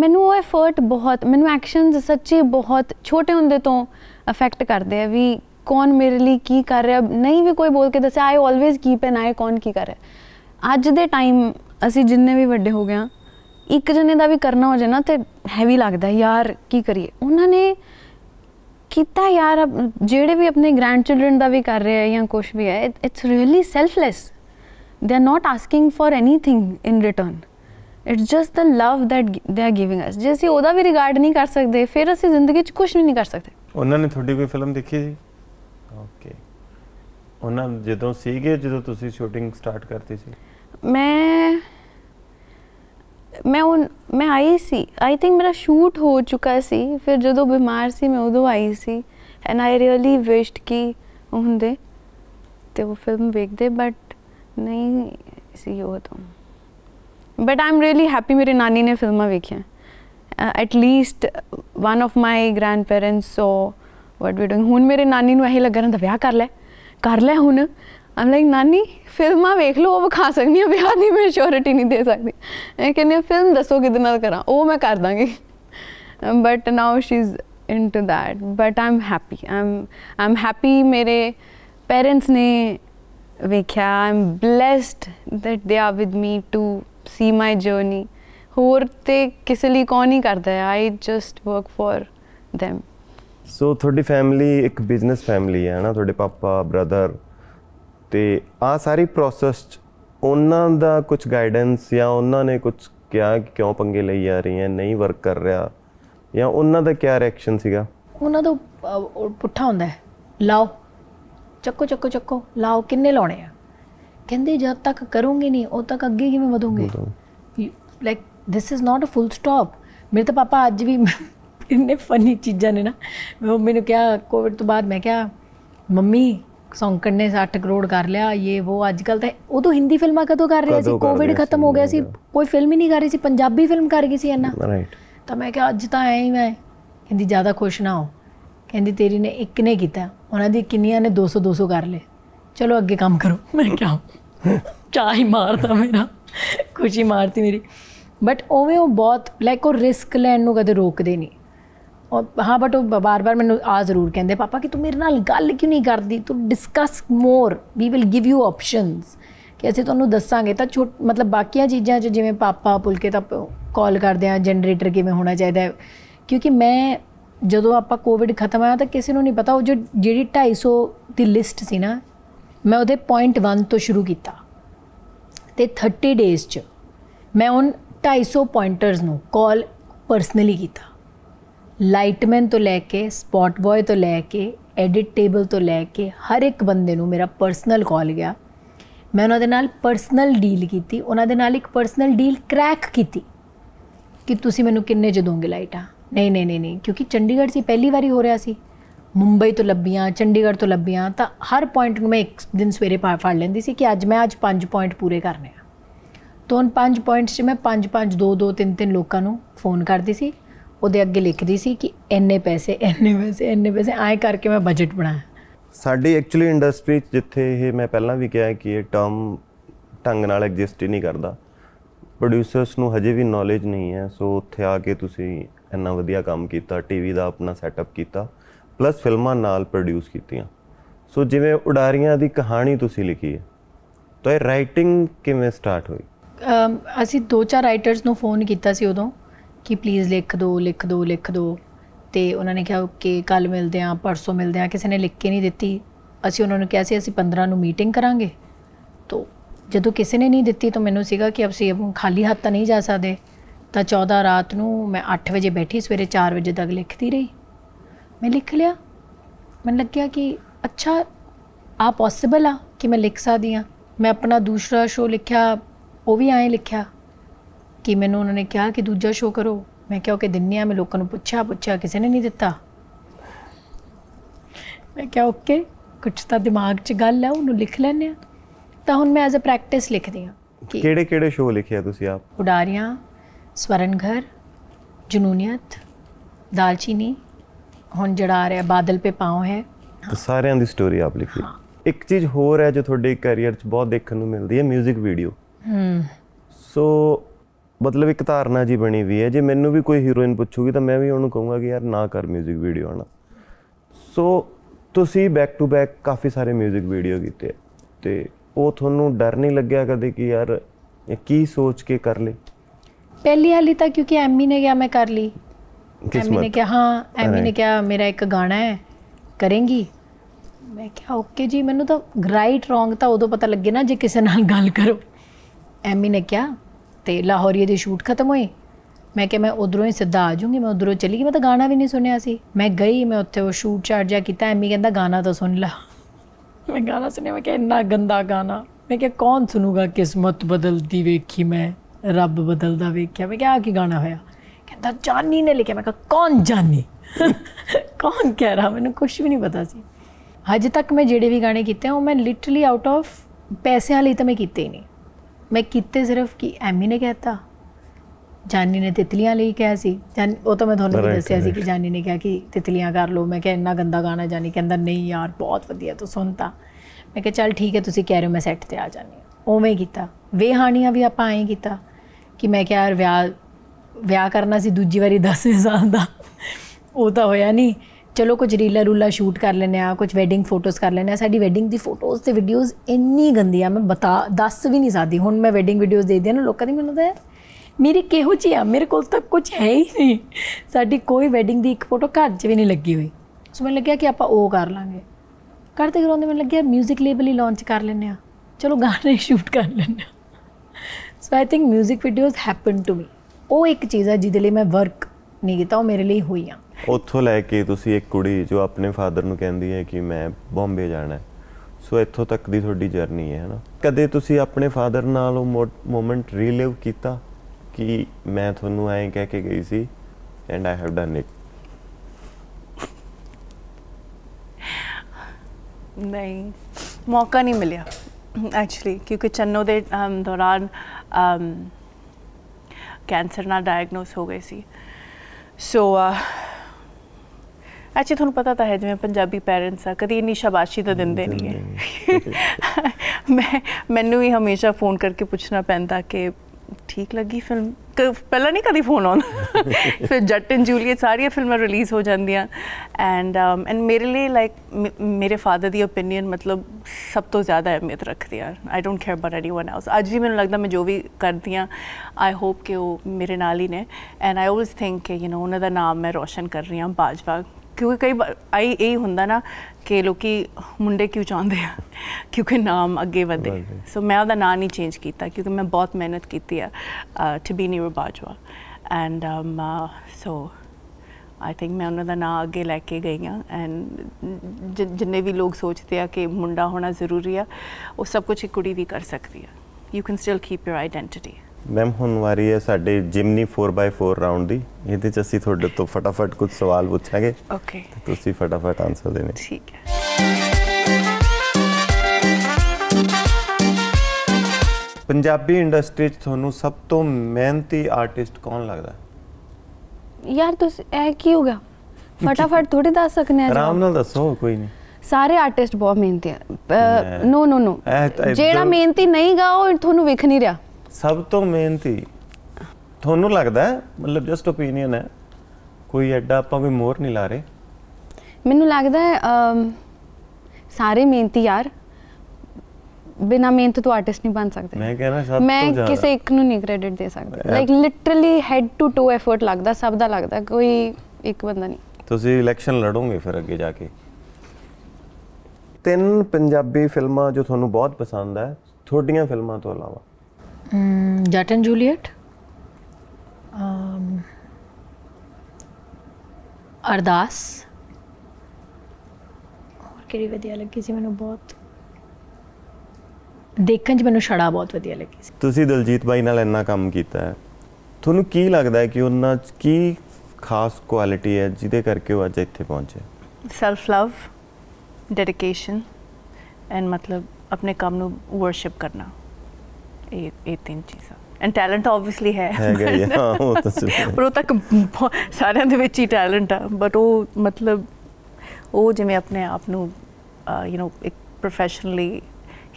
ਮੈਨੂੰ ਉਹ ਐਫਰਟ ਬਹੁਤ ਮੈਨੂੰ ਐਕਸ਼ਨਸ ਸੱਚੀ ਬਹੁਤ ਛੋਟੇ ਹੁੰਦੇ ਤੋਂ ਅਫੈਕਟ ਕਰਦੇ ਆ ਵੀ ਕੌਣ ਮੇਰੇ ਲਈ ਕੀ ਕਰ ਰਿਹਾ ਨਹੀਂ ਵੀ ਕੋਈ ਬੋਲ ਕੇ ਦੱਸਿਆ ਆਈ ਆਲਵੇਸ ਕੀਪ ਐਨ ਆਈ ਕੌਣ ਕੀ ਕਰ ਰਿਹਾ ਅੱਜ ਦੇ ਟਾਈਮ ਅਸੀਂ ਜਿੰਨੇ ਵੀ ਵੱਡੇ ਹੋ ਗਏ ਆ ਇੱਕ ਜਣੇ ਦਾ ਵੀ ਕਰਨਾ ਹੋ ਜਾਣਾ ਤੇ ਹੈਵੀ ਲੱਗਦਾ ਯਾਰ ਕੀ ਕਰੀਏ ਉਹਨਾਂ ਨੇ ਕੀਤਾ ਯਾਰ ਜਿਹੜੇ ਵੀ ਆਪਣੇ ਗ੍ਰੈਂਡ ਚਿਲड्रन ਦਾ ਵੀ ਕਰ ਰਹੇ ਆ ਜਾਂ ਕੁਝ ਵੀ ਹੈ it's really selfless they are not asking for anything in return it's just the love that they are giving us ਜੇ ਅਸੀਂ ਉਹਦਾ ਵੀ ਰਿਗਾਰਡ ਨਹੀਂ ਕਰ ਸਕਦੇ ਫਿਰ ਅਸੀਂ ਜ਼ਿੰਦਗੀ 'ਚ ਕੁਝ ਵੀ ਨਹੀਂ ਕਰ ਸਕਦੇ ਉਹਨਾਂ ਨੇ ਤੁਹਾਡੀ ਕੋਈ ਫਿਲਮ ਦੇਖੀ ਸੀ ਉਹਨਾਂ ਜਦੋਂ ਸੀਗੇ ਜਦੋਂ ਤੁਸੀਂ ਸ਼ੂਟਿੰਗ ਸਟਾਰਟ ਕਰਤੀ ਸੀ ਮੈਂ ਮੈਂ ਉਹ ਮੈਂ ਆਈ ਸੀ ਆਈ ਥਿੰਕ ਮੇਰਾ ਸ਼ੂਟ ਹੋ ਚੁੱਕਾ ਸੀ ਫਿਰ ਜਦੋਂ ਬਿਮਾਰ ਸੀ ਮੈਂ ਉਦੋਂ ਆਈ ਸੀ ਐਂਡ ਆਈ ਰੀਅਲੀ ਵਿਸ਼ਡ ਕਿ ਹੁੰਦੇ ਤੇ ਉਹ ਫਿਲਮ ਵੇਖਦੇ ਬਟ ਨਹੀਂ ਸੀ ਉਹ ਤਾਂ ਬਟ ਆਮ ਰੀਅਲੀ ਹੈਪੀ ਮੇਰੇ ਨਾਨੀ ਨੇ ਫਿਲਮਾਂ ਵੇਖੀਆਂ at least one of my grandparents so what we doing ਹੁਣ ਮੇਰੇ ਨਾਨੀ ਨੂੰ ਇਹ ਰਿਹਾ ਦਾ ਵਿਆਹ ਕਰ ਲੈ ਕਰ ਲੈ ਹੁਣ ਆਮ ਲਾਈਕ ਨਾਨੀ ਫਿਲਮਾਂ ਵੇਖ ਲਓ ਉਹ ਵਿਖਾ ਸਕਦੀ ਆ ਵਿਆਹ ਦੀ ਮੈਂ ਸ਼ੋਰਿਟੀ ਨਹੀਂ ਦੇ ਸਕਦੀ ਇਹ ਕਹਿੰਦੇ ਫਿਲਮ ਦੱਸੋ ਕਿਦ ਨਾਲ ਕਰਾਂ ਉਹ ਮੈਂ ਕਰ ਦਾਂਗੀ but now she is into that but I'm happy I'm I'm happy ਮੇਰੇ पेरेंट्स ने वेख्या I am blessed that they are with me to see my journey होर ते किसी लिए कौन ही करता है I just work for them so ਤੁਹਾਡੀ ਫੈਮਿਲੀ ਇੱਕ ਬਿਜ਼ਨਸ ਫੈਮਿਲੀ ਹੈ ਨਾ ਤੁਹਾਡੇ ਪਾਪਾ ਬ੍ਰਦਰ ਤੇ ਆ ਸਾਰੀ ਪ੍ਰੋਸੈਸ ਚ ਉਹਨਾਂ ਦਾ ਕੁਝ ਗਾਈਡੈਂਸ ਜਾਂ ਉਹਨਾਂ ਨੇ ਕੁਝ ਕਿਹਾ ਕਿ ਕਿਉਂ ਪੰਗੇ ਲਈ ਜਾ ਰਹੀ ਹੈ ਨਹੀਂ ਵਰਕ ਕਰ ਰਿਹਾ ਜਾਂ ਉਹਨਾਂ ਦਾ ਕੀ ਰਿਐਕਸ਼ਨ ਸੀਗਾ ਉਹਨਾਂ ਦਾ ਪੁੱਠਾ ਹੁੰਦਾ ਹੈ ਲਾਓ ਚੱਕੋ ਚੱਕੋ ਚੱਕੋ ਲਾਓ ਕਿੰਨੇ ਲਾਉਣੇ ਆ ਕਹਿੰਦੇ ਜਦ ਤੱਕ ਕਰੋਗੇ ਨਹੀਂ ਉਹ ਤੱਕ ਅੱਗੇ ਕਿਵੇਂ ਵਧੋਗੇ like this is not a full stop ਮੇਰੇ ਤਾਂ ਪਾਪਾ ਅੱਜ ਵੀ ਇੰਨੇ ਫਨੀ ਚੀਜ਼ਾਂ ਨੇ ਨਾ ਮੰਮੀ ਨੂੰ ਕਿਹਾ ਕੋਵਿਡ ਤੋਂ ਬਾਅਦ ਮੈਂ ਕਿਹਾ ਮੰਮੀ ਸੌਂਕਣ ਨੇ 60 ਕਰੋੜ ਕਰ ਲਿਆ ਇਹ ਉਹ ਅੱਜ ਕੱਲ ਤਾਂ ਉਦੋਂ ਹਿੰਦੀ ਫਿਲਮਾਂ ਕਦੋਂ ਕਰ ਰਹੇ ਸੀ ਕੋਵਿਡ ਖਤਮ ਹੋ ਗਿਆ ਸੀ ਕੋਈ ਫਿਲਮ ਹੀ ਨਹੀਂ ਕਰ ਰਹੀ ਸੀ ਪੰਜਾਬੀ ਫਿਲਮ ਕਰ ਗਈ ਸੀ ਇੰਨਾ ਰਾਈਟ ਤਾਂ ਮੈਂ ਕਿਹਾ ਅੱਜ ਤਾਂ ਐ ਹੀ ਮੈਂ ਕਹਿੰਦੀ ਜ਼ਿਆਦਾ ਖੁਸ਼ ਨਾ ਹੋ ਕਹਿੰਦੀ ਤੇਰੀ ਨੇ ਇੱਕ ਨੇ ਕੀਤਾ ਉਹਨਾਂ ਦੀ ਕਿੰਨੀਆਂ ਨੇ 200 200 ਕਰ ਲਏ ਚਲੋ ਅੱਗੇ ਕੰਮ ਕਰੋ ਮੈਂ ਕਿਹਾ ਚਾਹ ਹੀ ਮਾਰਦਾ ਮੇਰਾ ਖੁਸ਼ੀ ਮਾਰਤੀ ਮੇਰੀ ਬਟ ਉਵੇਂ ਉਹ ਬਹੁਤ ਲਾਈਕ ਉਹ ਰਿਸਕ ਲੈਣ ਨੂੰ ਕਦੇ ਰੋਕਦੇ ਨਹੀਂ ਹਾਂ ਬਟ ਉਹ ਬਾਰ-ਬਾਰ ਮੈਨੂੰ ਆ ਜ਼ਰੂਰ ਕਹਿੰਦੇ ਪਾਪਾ ਕਿ ਤੂੰ ਮੇਰੇ ਨਾਲ ਗੱਲ ਕਿਉਂ ਨਹੀਂ ਕਰਦੀ ਤੂੰ discuss more we will give you options ਕਿ ਅਸੀਂ ਤੁਹਾਨੂੰ ਦੱਸਾਂਗੇ ਤਾਂ ਛੋਟ ਮਤਲਬ ਬਾਕੀਆਂ ਚੀਜ਼ਾਂ 'ਚ ਜਿਵੇਂ ਪਾਪਾ ਪੁਲਕੇ ਤਾਂ ਕਾਲ ਕਰਦੇ ਆ ਜਨਰੇਟਰ ਕਿਵੇਂ ਹੋਣਾ ਚਾਹੀਦਾ ਕਿਉਂਕਿ ਮੈਂ ਜਦੋਂ ਆਪਾਂ ਕੋਵਿਡ ਖਤਮ ਆਇਆ ਤਾਂ ਕਿਸੇ ਨੂੰ ਨਹੀਂ ਪਤਾ ਉਹ ਜੋ ਜਿਹੜੀ 250 ਦੀ ਲਿਸਟ ਸੀ ਨਾ ਮੈਂ ਉਹਦੇ ਪੁਆਇੰਟ 1 ਤੋਂ ਸ਼ੁਰੂ ਕੀਤਾ ਤੇ 30 ਡੇਜ਼ 'ਚ ਮੈਂ ਉਹਨ 250 ਪੁਆਇੰਟਰਸ ਨੂੰ ਕਾਲ ਪਰਸਨਲੀ ਕੀਤਾ ਲਾਈਟਮੈਨ ਤੋਂ ਲੈ ਕੇ ਸਪੌਟ ਬॉय ਤੋਂ ਲੈ ਕੇ ਐਡਿਟ ਟੇਬਲ ਤੋਂ ਲੈ ਕੇ ਹਰ ਇੱਕ ਬੰਦੇ ਨੂੰ ਮੇਰਾ ਪਰਸਨਲ ਕਾਲ ਗਿਆ ਮੈਂ ਉਹਨਾਂ ਦੇ ਨਾਲ ਪਰਸਨਲ ਡੀਲ ਕੀਤੀ ਉਹਨਾਂ ਦੇ ਨਾਲ ਇੱਕ ਪਰਸਨਲ ਡੀਲ ਕ੍ਰੈਕ ਕੀਤੀ ਕਿ ਤੁਸੀਂ ਮੈਨੂੰ ਕਿੰਨੇ ਚ ਦੋਗੇ ਲਾਈਟਾਂ ਨਹੀਂ ਨਹੀਂ ਨਹੀਂ ਕਿਉਂਕਿ ਚੰਡੀਗੜ੍ਹ ਸੀ ਪਹਿਲੀ ਵਾਰੀ ਹੋ ਰਿਹਾ ਸੀ ਮੁੰਬਈ ਤੋਂ ਲੱਭੀਆਂ ਚੰਡੀਗੜ੍ਹ ਤੋਂ ਲੱਭੀਆਂ ਤਾਂ ਹਰ ਪੁਆਇੰਟ ਨੂੰ ਮੈਂ ਇੱਕ ਦਿਨ ਸਵੇਰੇ ਪਾ ਫੜ ਲੈਂਦੀ ਸੀ ਕਿ ਅੱਜ ਮੈਂ ਅੱਜ 5 ਪੁਆਇੰਟ ਪੂਰੇ ਕਰਨੇ ਆ ਤੋਂ 5 ਪੁਆਇੰਟਸ 'ਚ ਮੈਂ 5 5 2 2 3 3 ਲੋਕਾਂ ਨੂੰ ਫੋਨ ਕਰਦੀ ਸੀ ਉਹਦੇ ਅੱਗੇ ਲਿਖਦੀ ਸੀ ਕਿ ਇੰਨੇ ਪੈਸੇ ਇੰਨੇ ਪੈਸੇ ਇੰਨੇ ਪੈਸੇ ਆਏ ਕਰਕੇ ਮੈਂ ਬਜਟ ਬਣਾਇਆ ਸਾਡੀ ਐਕਚੁਅਲੀ ਇੰਡਸਟਰੀ ਜਿੱਥੇ ਇਹ ਮੈਂ ਪਹਿਲਾਂ ਵੀ ਕਿਹਾ ਕਿ ਇਹ ਟਰਮ ਟੰਗ ਨਾਲ ਐਗਜ਼ਿਸਟ ਹੀ ਨਹੀਂ ਕਰਦਾ ਪ੍ਰੋਡਿਊਸਰਸ ਨੂੰ ਹਜੇ ਵੀ ਨੌਲੇਜ ਨਹੀਂ ਹੈ ਸੋ ਉੱਥੇ ਆ ਕੇ ਤੁਸੀਂ ਇੰਨਾ ਵਧੀਆ ਕੰਮ ਕੀਤਾ ਟੀਵੀ ਦਾ ਆਪਣਾ ਸੈਟਅਪ ਕੀਤਾ ਪਲੱਸ ਫਿਲਮਾਂ ਨਾਲ ਪ੍ਰੋਡਿਊਸ ਕੀਤੀਆਂ ਸੋ ਜਿਵੇਂ ਉਡਾਰੀਆਂ ਦੀ ਕਹਾਣੀ ਤੁਸੀਂ ਲਿਖੀ ਹੈ ਤਾਂ ਇਹ ਰਾਈਟਿੰਗ ਕਿਵੇਂ ਸਟਾਰਟ ਹੋਈ ਅਸੀਂ ਦੋ ਚਾਰ ਰਾਈਟਰਸ ਨੂੰ ਫੋਨ ਕੀਤਾ ਸੀ ਉਦੋਂ ਕਿ ਪਲੀਜ਼ ਲਿਖ ਦਿਓ ਲਿਖ ਦਿਓ ਲਿਖ ਦਿਓ ਤੇ ਉਹਨਾਂ ਨੇ ਕਿਹਾ ਕਿ ਕੱਲ ਮਿਲਦੇ ਆ ਪਰਸੋਂ ਮਿਲਦੇ ਆ ਕਿਸੇ ਨੇ ਲਿਖ ਕੇ ਨਹੀਂ ਦਿੱਤੀ ਅਸੀਂ ਉਹਨਾਂ ਨੂੰ ਕਿਹਾ ਸੀ ਅਸੀਂ 15 ਨੂੰ ਮੀਟਿੰਗ ਕਰਾਂਗੇ ਤੋਂ ਜਦੋਂ ਕਿਸੇ ਨੇ ਨਹੀਂ ਦਿੱਤੀ ਤਾਂ ਮੈਨੂੰ ਸੀਗਾ ਕਿ ਅਸੀਂ ਖਾਲੀ ਹੱਥ ਤਾਂ ਨਹੀਂ ਜਾ ਸਕਦੇ ਤਾਂ 14 ਰਾਤ ਨੂੰ ਮੈਂ 8 ਵਜੇ ਬੈਠੀ ਸਵੇਰੇ 4 ਵਜੇ ਤੱਕ ਲਿਖਦੀ ਰਹੀ ਮੈਂ ਲਿਖ ਲਿਆ ਮੈਨੂੰ ਲੱਗਿਆ ਕਿ ਅੱਛਾ ਆ ਪੋਸੀਬਲ ਆ ਕਿ ਮੈਂ ਲਿਖ ਸਕਦੀ ਆ ਮੈਂ ਆਪਣਾ ਦੂਸਰਾ ਸ਼ੋਅ ਲਿਖਿਆ ਉਹ ਵੀ ਐਂ ਲਿਖਿਆ ਕਿ ਮੈਨੂੰ ਉਹਨਾਂ ਨੇ ਕਿਹਾ ਕਿ ਦੂਜਾ ਸ਼ੋਅ ਕਰੋ ਮੈਂ ਕਿਹਾ ਕਿ ਦਿੰਨੇ ਆ ਮੈਂ ਲੋਕਾਂ ਨੂੰ ਪੁੱਛਿਆ ਪੁੱਛਿਆ ਕਿਸੇ ਨੇ ਨਹੀਂ ਦਿੱਤਾ ਮੈਂ ਕਿਹਾ ਓਕੇ ਕੁਝ ਤਾਂ ਦਿਮਾਗ 'ਚ ਗੱਲ ਹੈ ਉਹਨੂੰ ਲਿਖ ਲੈਣੇ ਆ ਤਾਂ ਹੁਣ ਮੈਂ ਐਜ਼ ਅ ਪ੍ਰੈਕਟਿਸ ਲਿਖਦੀ ਆ ਕਿਹੜੇ ਕਿਹੜੇ ਸ਼ੋਅ ਲਿਖਿਆ ਤੁਸੀਂ ਆਪ ਉਡਾਰੀਆਂ ਸਵਰਨ ਘਰ ਜਨੂਨੀਅਤ ਦਾਲਚੀਨੀ ਹੁਣ ਜਿਹੜਾ ਆ ਰਿਹਾ ਬਾਦਲ ਪੇ ਪਾਉ ਹੈ ਤਾਂ ਸਾਰਿਆਂ ਦੀ ਸਟੋਰੀ ਆਪ ਲਿਖੀ ਇੱਕ ਚੀਜ਼ ਹੋਰ ਹੈ ਜੋ ਤੁਹਾਡੇ ਕੈਰੀਅਰ 'ਚ ਬਹੁਤ ਦੇਖਣ ਨੂੰ ਮਿਲਦੀ ਹੈ 뮤직 ਵੀਡੀਓ ਹੂੰ ਸੋ ਮਤਲਬ ਇੱਕ ਧਾਰਨਾ ਜੀ ਬਣੀ ਵੀ ਹੈ ਜੇ ਮੈਨੂੰ ਵੀ ਕੋਈ ਹੀਰੋਇਨ ਪੁੱਛੂਗੀ ਤਾਂ ਮੈਂ ਵੀ ਉਹਨੂੰ ਕਹੂੰਗਾ ਕਿ ਯਾਰ ਨਾ ਕਰ 뮤직 ਵੀਡੀਓ ਨਾ ਸੋ ਤੁਸੀਂ ਬੈਕ ਟੂ ਬੈਕ ਕਾਫੀ ਸਾਰੇ 뮤직 ਵੀਡੀਓ ਕੀਤੇ ਤੇ ਉਹ ਤੁਹਾਨੂੰ ਡਰ ਨਹੀਂ ਲੱਗਿਆ ਕਦੇ ਕਿ ਯਾਰ ਕੀ ਸੋਚ ਕੇ ਕਰ ਲੇ ਪਹਿਲੀ ਹਾਲੀ ਤਾਂ ਕਿਉਂਕਿ ਐਮੀ ਨੇ ਕਿਹਾ ਮੈਂ ਕਰ ਲਈ ਐਮੀ ਨੇ ਕਿਹਾ ਹਾਂ ਐਮੀ ਨੇ ਕਿਹਾ ਮੇਰਾ ਇੱਕ ਗਾਣਾ ਹੈ ਕਰੇਂਗੀ ਮੈਂ ਕਿਹਾ ਓਕੇ ਜੀ ਮੈਨੂੰ ਤਾਂ ਰਾਈਟ ਰੋਂਗ ਤਾਂ ਉਦੋਂ ਪਤਾ ਲੱਗੇ ਨਾ ਜੇ ਕਿਸੇ ਨਾਲ ਗੱਲ ਕਰੋ ਐਮੀ ਨੇ ਕਿਹਾ ਤੇ ਲਾਹੌਰੀਏ ਦੇ ਸ਼ੂਟ ਖਤਮ ਹੋਏ ਮੈਂ ਕਿ ਮੈਂ ਉਧਰੋਂ ਹੀ ਸਿੱਧਾ ਆ ਜਾਊਂਗੀ ਮੈਂ ਉਧਰੋਂ ਚਲੀ ਗਈ ਮੈਂ ਤਾਂ ਗਾਣਾ ਵੀ ਨਹੀਂ ਸੁਣਿਆ ਸੀ ਮੈਂ ਗਈ ਮੈਂ ਉੱਥੇ ਉਹ ਸ਼ੂਟ ਚਾਰ ਜਾ ਕੀਤਾ ਐਮੀ ਕਹਿੰਦਾ ਗਾਣਾ ਤਾਂ ਸੁਣ ਲੈ ਮੈਂ ਗਾਣਾ ਸੁਣਿਆ ਮੈਂ ਕਿ ਇੰਨਾ ਗੰਦਾ ਗਾਣਾ ਮੈਂ ਕਿ ਕੌਣ ਸੁਣੂਗਾ ਕਿਸਮਤ ਬਦਲਦੀ ਵੇਖੀ ਮੈਂ ਰੱਬ ਬਦਲਦਾ ਵੇਖਿਆ ਮੈਂ ਕਿ ਆ ਕੀ ਗਾਣਾ ਹੋਇਆ ਕਹਿੰਦਾ ਜਾਨੀ ਨੇ ਲਿਖਿਆ ਮੈਂ ਕਿ ਕੌਣ ਜਾਨੀ ਕੌਣ ਕਹਿ ਰਹਾ ਮੈਨੂੰ ਕੁਝ ਵੀ ਨਹੀਂ ਪਤਾ ਸੀ ਅੱਜ ਤੱਕ ਮੈਂ ਜਿਹੜੇ ਵੀ ਗਾਣੇ ਕੀਤੇ ਉਹ ਮੈਂ ਲਿਟਰਲੀ ਆਊਟ ਆਫ ਪੈਸਿਆਂ ਲਈ ਤਾਂ ਮੈਂ ਕੀਤੇ ਹੀ ਨਹੀਂ ਮੈਂ ਕਿਤੇ ਸਿਰਫ ਕਿ ਐਮੀ ਨੇ ਕਹਿਤਾ ਜਾਨੀ ਨੇ ਤਿਤਲੀਆਂ ਲਈ ਕਿਹਾ ਸੀ ਉਹ ਤਾਂ ਮੈਂ ਤੁਹਾਨੂੰ ਵੀ ਦੱਸਿਆ ਸੀ ਕਿ ਜਾਨੀ ਨੇ ਕਿਹਾ ਕਿ ਤਿਤਲੀਆਂ ਕਰ ਲਓ ਮੈਂ ਕਿਹਾ ਇੰਨਾ ਗੰਦਾ ਗਾਣਾ ਜਾਨੀ ਕਹਿੰਦਾ ਨਹੀਂ ਯਾਰ ਬਹੁਤ ਵਧੀਆ ਤੂੰ ਸੁਣਤਾ ਮੈਂ ਕਿਹਾ ਚੱਲ ਠੀਕ ਹੈ ਤੁਸੀਂ ਕਹਿ ਰਹੇ ਹੋ ਮੈਂ ਸੈੱਟ ਤੇ ਆ ਜਾਣੀ ਉਵੇਂ ਕੀਤਾ ਵੇਹਾਨੀਆਂ ਵੀ ਆਪਾਂ ਐਂ ਕੀਤਾ ਕਿ ਮੈਂ ਕਿਹਾ ਯਾਰ ਵਿਆਹ ਵਿਆਹ ਕਰਨਾ ਸੀ ਦੂਜੀ ਵਾਰੀ 10 ਸਾਲ ਦਾ ਉਹ ਤਾਂ ਹੋਇਆ ਨਹੀਂ ਚਲੋ ਕੁਝ ਰੀਲਾ ਰੂਲਾ ਸ਼ੂਟ ਕਰ ਲੈਨੇ ਆ ਕੁਝ ਵੈਡਿੰਗ ਫੋਟੋਸ ਕਰ ਲੈਨੇ ਆ ਸਾਡੀ ਵੈਡਿੰਗ ਦੀ ਫੋਟੋਸ ਤੇ ਵੀਡੀਓਜ਼ ਇੰਨੀ ਗੰਦੀ ਆ ਮੈਂ ਬਤਾ ਦੱਸ ਵੀ ਨਹੀਂ ਸਕਦੀ ਹੁਣ ਮੈਂ ਵੈਡਿੰਗ ਵੀਡੀਓਜ਼ ਦੇ ਦਿਆਂ ਨਾ ਲੋਕਾਂ ਦੀ ਮੈਨੂੰ ਤਾਂ ਮੇਰੀ ਕਿਹੋ ਜੀ ਆ ਮੇਰੇ ਕੋਲ ਤਾਂ ਕੁਝ ਹੈ ਹੀ ਨਹੀਂ ਸਾਡੀ ਕੋਈ ਵੈਡਿੰਗ ਦੀ ਇੱਕ ਫੋਟੋ ਘਰ 'ਚ ਵੀ ਨਹੀਂ ਲੱਗੀ ਹੋਈ ਸੋ ਮੈਨੂੰ ਲੱਗਿਆ ਕਿ ਆਪਾਂ ਉਹ ਕਰ ਲਾਂਗੇ ਕਰਦੇ ਕਰਾਉਂਦੇ ਮੈਨੂੰ ਲੱਗਿਆ 뮤직 ਲੇਬਲ ਹੀ ਲਾਂਚ ਕਰ ਲੈਨੇ ਆ ਚਲੋ ਗਾਣੇ ਸ਼ੂਟ ਕਰ ਲੈਨੇ ਆ so I think 뮤직 videos happen to me ਉਹ ਇੱਕ ਚੀਜ਼ ਆ ਜਿਹਦੇ ਲਈ ਮੈਂ ਵਰਕ ਨਹੀਂ ਕੀਤਾ ਉਹ ਮੇਰੇ ਲਈ ਹੋਈ ਆ ਉੱਥੋਂ ਲੈ ਕੇ ਤੁਸੀਂ ਇੱਕ ਕੁੜੀ ਜੋ ਆਪਣੇ ਫਾਦਰ ਨੂੰ ਕਹਿੰਦੀ ਹੈ ਕਿ ਮੈਂ ਬੰਬੇ ਜਾਣਾ ਹੈ ਸੋ ਇੱਥੋਂ ਤੱਕ ਦੀ ਤੁਹਾਡੀ ਜਰਨੀ ਹੈ ਹਨਾ ਕਦੇ ਤੁਸੀਂ ਆਪਣੇ ਫਾਦਰ ਨਾਲ ਉਹ ਮੂਮੈਂਟ ਰੀਲਿਵ ਕੀਤਾ ਕਿ ਮੈਂ ਤੁਹਾਨੂੰ ਐਂ ਕਹਿ ਕੇ ਗਈ ਸੀ and I have done it ਨਹੀਂ ਮੌਕਾ ਨਹੀਂ ਮਿਲਿਆ ਐਕਚੁਅਲੀ ਕਿਉਂਕਿ ਚੰਨੋ ਦੇ ਦੌਰਾਨ ਕੈਂਸਰ ਨਾਲ ਡਾਇਗਨੋਸ ਹੋ ਗਈ ਸੀ ਸੋ अच्छा थोड़ा पता तो है जिम्मे पंजाबी पेरेंट्स आ कभी इन्नी शाबाशी तो देंगे नहीं है मैं मैनू ही हमेशा फोन करके पूछना पैंता कि ठीक लगी फिल्म क पहला नहीं कभी फोन आना फिर जट एंड जूलियत सारिया फिल्म रिलीज़ हो जाए एंड एंड मेरे लिए लाइक मेरे फादर की ओपीनियन मतलब सब तो ज़्यादा अहमियत रखती है I don't care about anyone हाउस अज भी मैं लगता मैं जो भी करती हाँ आई होप कि वो मेरे नाल ही ने एंड आई ओल्स थिंक के यू नो उन्हों का नाम मैं रोशन कर रही हूँ बाजवा ਕਿਉਂਕਿ ਕਈ ਵਾਰ ਆਈ ਇਹ ਹੁੰਦਾ ਨਾ ਕਿ ਲੋਕੀ ਮੁੰਡੇ ਕਿਉਂ ਚਾਹੁੰਦੇ ਆ ਕਿਉਂਕਿ ਨਾਮ ਅੱਗੇ ਵਧੇ ਸੋ ਮੈਂ ਉਹਦਾ ਨਾਮ ਨਹੀਂ ਚੇਂਜ ਕੀਤਾ ਕਿਉਂਕਿ ਮੈਂ ਬਹੁਤ ਮਿਹਨਤ ਕੀਤੀ ਆ to be Neeru Bajwa and so I think ਮੈਂ ਉਹਨਾਂ ਦਾ ਨਾਮ ਅੱਗੇ ਲੈ ਕੇ ਗਈ ਆ ਐਂਡ ਜਿੰਨੇ ਵੀ ਲੋਕ ਸੋਚਦੇ ਆ ਕਿ ਮੁੰਡਾ ਹੋਣਾ ਜ਼ਰੂਰੀ ਆ ਉਹ ਸਭ ਕੁਝ ਇੱਕ ਕੁੜੀ ਵੀ ਕਰ ਸਕਦੀ ਆ you can still keep your identity ma'am ਹੁਣ ਵਾਰੀ ਹੈ ਸਾਡੇ ਜਿਮਨੀ 4x4 ਰਾਉਂਡ ਦੀ ਇਹਦੇ ਚ ਅਸੀਂ ਤੁਹਾਡੇ ਤੋਂ ਫਟਾਫਟ ਕੁਝ ਸਵਾਲ ਪੁੱਛਾਂਗੇ ਓਕੇ ਤੁਸੀਂ ਫਟਾਫਟ ਆਨਸਰ ਦੇਣੇ ਠੀਕ ਹੈ ਪੰਜਾਬੀ ਇੰਡਸਟਰੀ 'ਚ ਤੁਹਾਨੂੰ ਸਭ ਤੋਂ ਮਿਹਨਤੀ ਆਰਟਿਸਟ ਕੌਣ ਲੱਗਦਾ ਯਾਰ ਤੁਸੀਂ ਇਹ ਕੀ ਹੋ ਗਿਆ ਫਟਾਫਟ ਥੋੜੀ ਦੱਸ ਸਕਨੇ ਆ ਆਰਾਮ ਨਾਲ ਦੱਸੋ ਕੋਈ ਨਹੀਂ ਸਾਰੇ ਆਰਟਿਸਟ ਬਹੁਤ ਮਿਹਨਤੀ ਆ ਨੋ ਨੋ ਨੋ ਜਿਹੜਾ ਮਿਹਨਤੀ ਨਹੀਂਗਾ ਉਹ ਤੁਹਾਨੂੰ ਵਿਖ ਨਹੀਂ ਰਿਹਾ ਸਭ ਤੋਂ ਮਿਹਨਤੀ ਤੁਹਾਨੂੰ ਲੱਗਦਾ ਹੈ ਮਤਲਬ ਜਸਟ ਓਪੀਨੀਅਨ ਹੈ ਕੋਈ ਐਡਾ ਆਪਾਂ ਕੋਈ ਮੋਰ ਨਹੀਂ ਲਾ ਰਹੇ ਮੈਨੂੰ ਲੱਗਦਾ ਹੈ ਸਾਰੇ ਮਿਹਨਤੀ ਯਾਰ ਬਿਨਾ ਮਿਹਨਤ ਤੋਂ ਆਰਟਿਸਟ ਨਹੀਂ ਬਣ ਸਕਦੇ ਮੈਂ ਕਹਿੰਦਾ ਸਭ ਤੋਂ ਜ਼ਿਆਦਾ ਮੈਂ ਕਿਸੇ ਇੱਕ ਨੂੰ ਨਹੀਂ ਕ੍ਰੈਡਿਟ ਦੇ ਸਕਦਾ like literally head to toe effort ਲੱਗਦਾ ਸਭ ਦਾ ਲੱਗਦਾ ਕੋਈ ਇੱਕ ਬੰਦਾ ਨਹੀਂ ਤੁਸੀਂ ਇਲੈਕਸ਼ਨ ਲੜੋਗੇ ਫਿਰ ਅੱਗੇ ਜਾ ਕੇ ਤਿੰਨ ਪੰਜਾਬੀ ਫਿਲਮਾਂ ਜੋ ਤੁਹਾਨੂੰ ਬਹੁਤ ਪਸੰਦ ਹੈ ਥੋਡੀਆਂ ਫਿਲਮਾਂ ਤੋਂ ਇਲਾਵਾ Mm, Jet and ਅਰਦਾਸ um, ਹੋਰ ਕਿਹੜੀ ਵਧੀਆ ਲੱਗੀ ਸੀ ਮੈਨੂੰ ਬਹੁਤ ਦੇਖਣ 'ਚ ਮੈਨੂੰ ਛੜਾ ਬਹੁਤ ਵਧੀਆ ਲੱਗੀ ਸੀ ਤੁਸੀਂ ਦਲਜੀਤ ਬਾਈ ਨਾਲ ਇੰਨਾ ਕੰਮ ਕੀਤਾ ਹੈ ਤੁਹਾਨੂੰ ਕੀ ਲੱਗਦਾ ਹੈ ਕਿ ਉਹਨਾਂ 'ਚ ਕੀ ਖਾਸ ਕੁਆਲਿਟੀ ਹੈ ਜਿਹਦੇ ਕਰਕੇ ਉਹ ਅੱਜ ਇੱਥੇ ਪਹੁੰਚੇ ਸੈਲਫ ਲਵ ਡੈਡੀਕੇਸ਼ਨ ਐਂਡ ਮਤਲਬ ਆਪਣੇ ਕੰਮ ਨੂੰ ਵਰਸ਼ਿਪ ਕਰਨਾ ਇਹ ਤਿੰਨ ਚੀਜ਼ਾਂ ਐਂਡ ਟੈਲੈਂਟ ਆਬਵੀਅਸਲੀ ਹੈ ਹੈਗਾ ਉਹ ਤਾਂ ਸਿਰਫ ਪਰ ਉਹ ਤਾਂ ਸਾਰਿਆਂ ਦੇ ਵਿੱਚ ਹੀ ਟੈਲੈਂਟ ਆ ਬਟ ਉਹ ਮਤਲਬ ਉਹ ਜਿਵੇਂ ਆਪਣੇ ਆਪ ਨੂੰ ਯੂ نو ਇੱਕ ਪ੍ਰੋਫੈਸ਼ਨਲੀ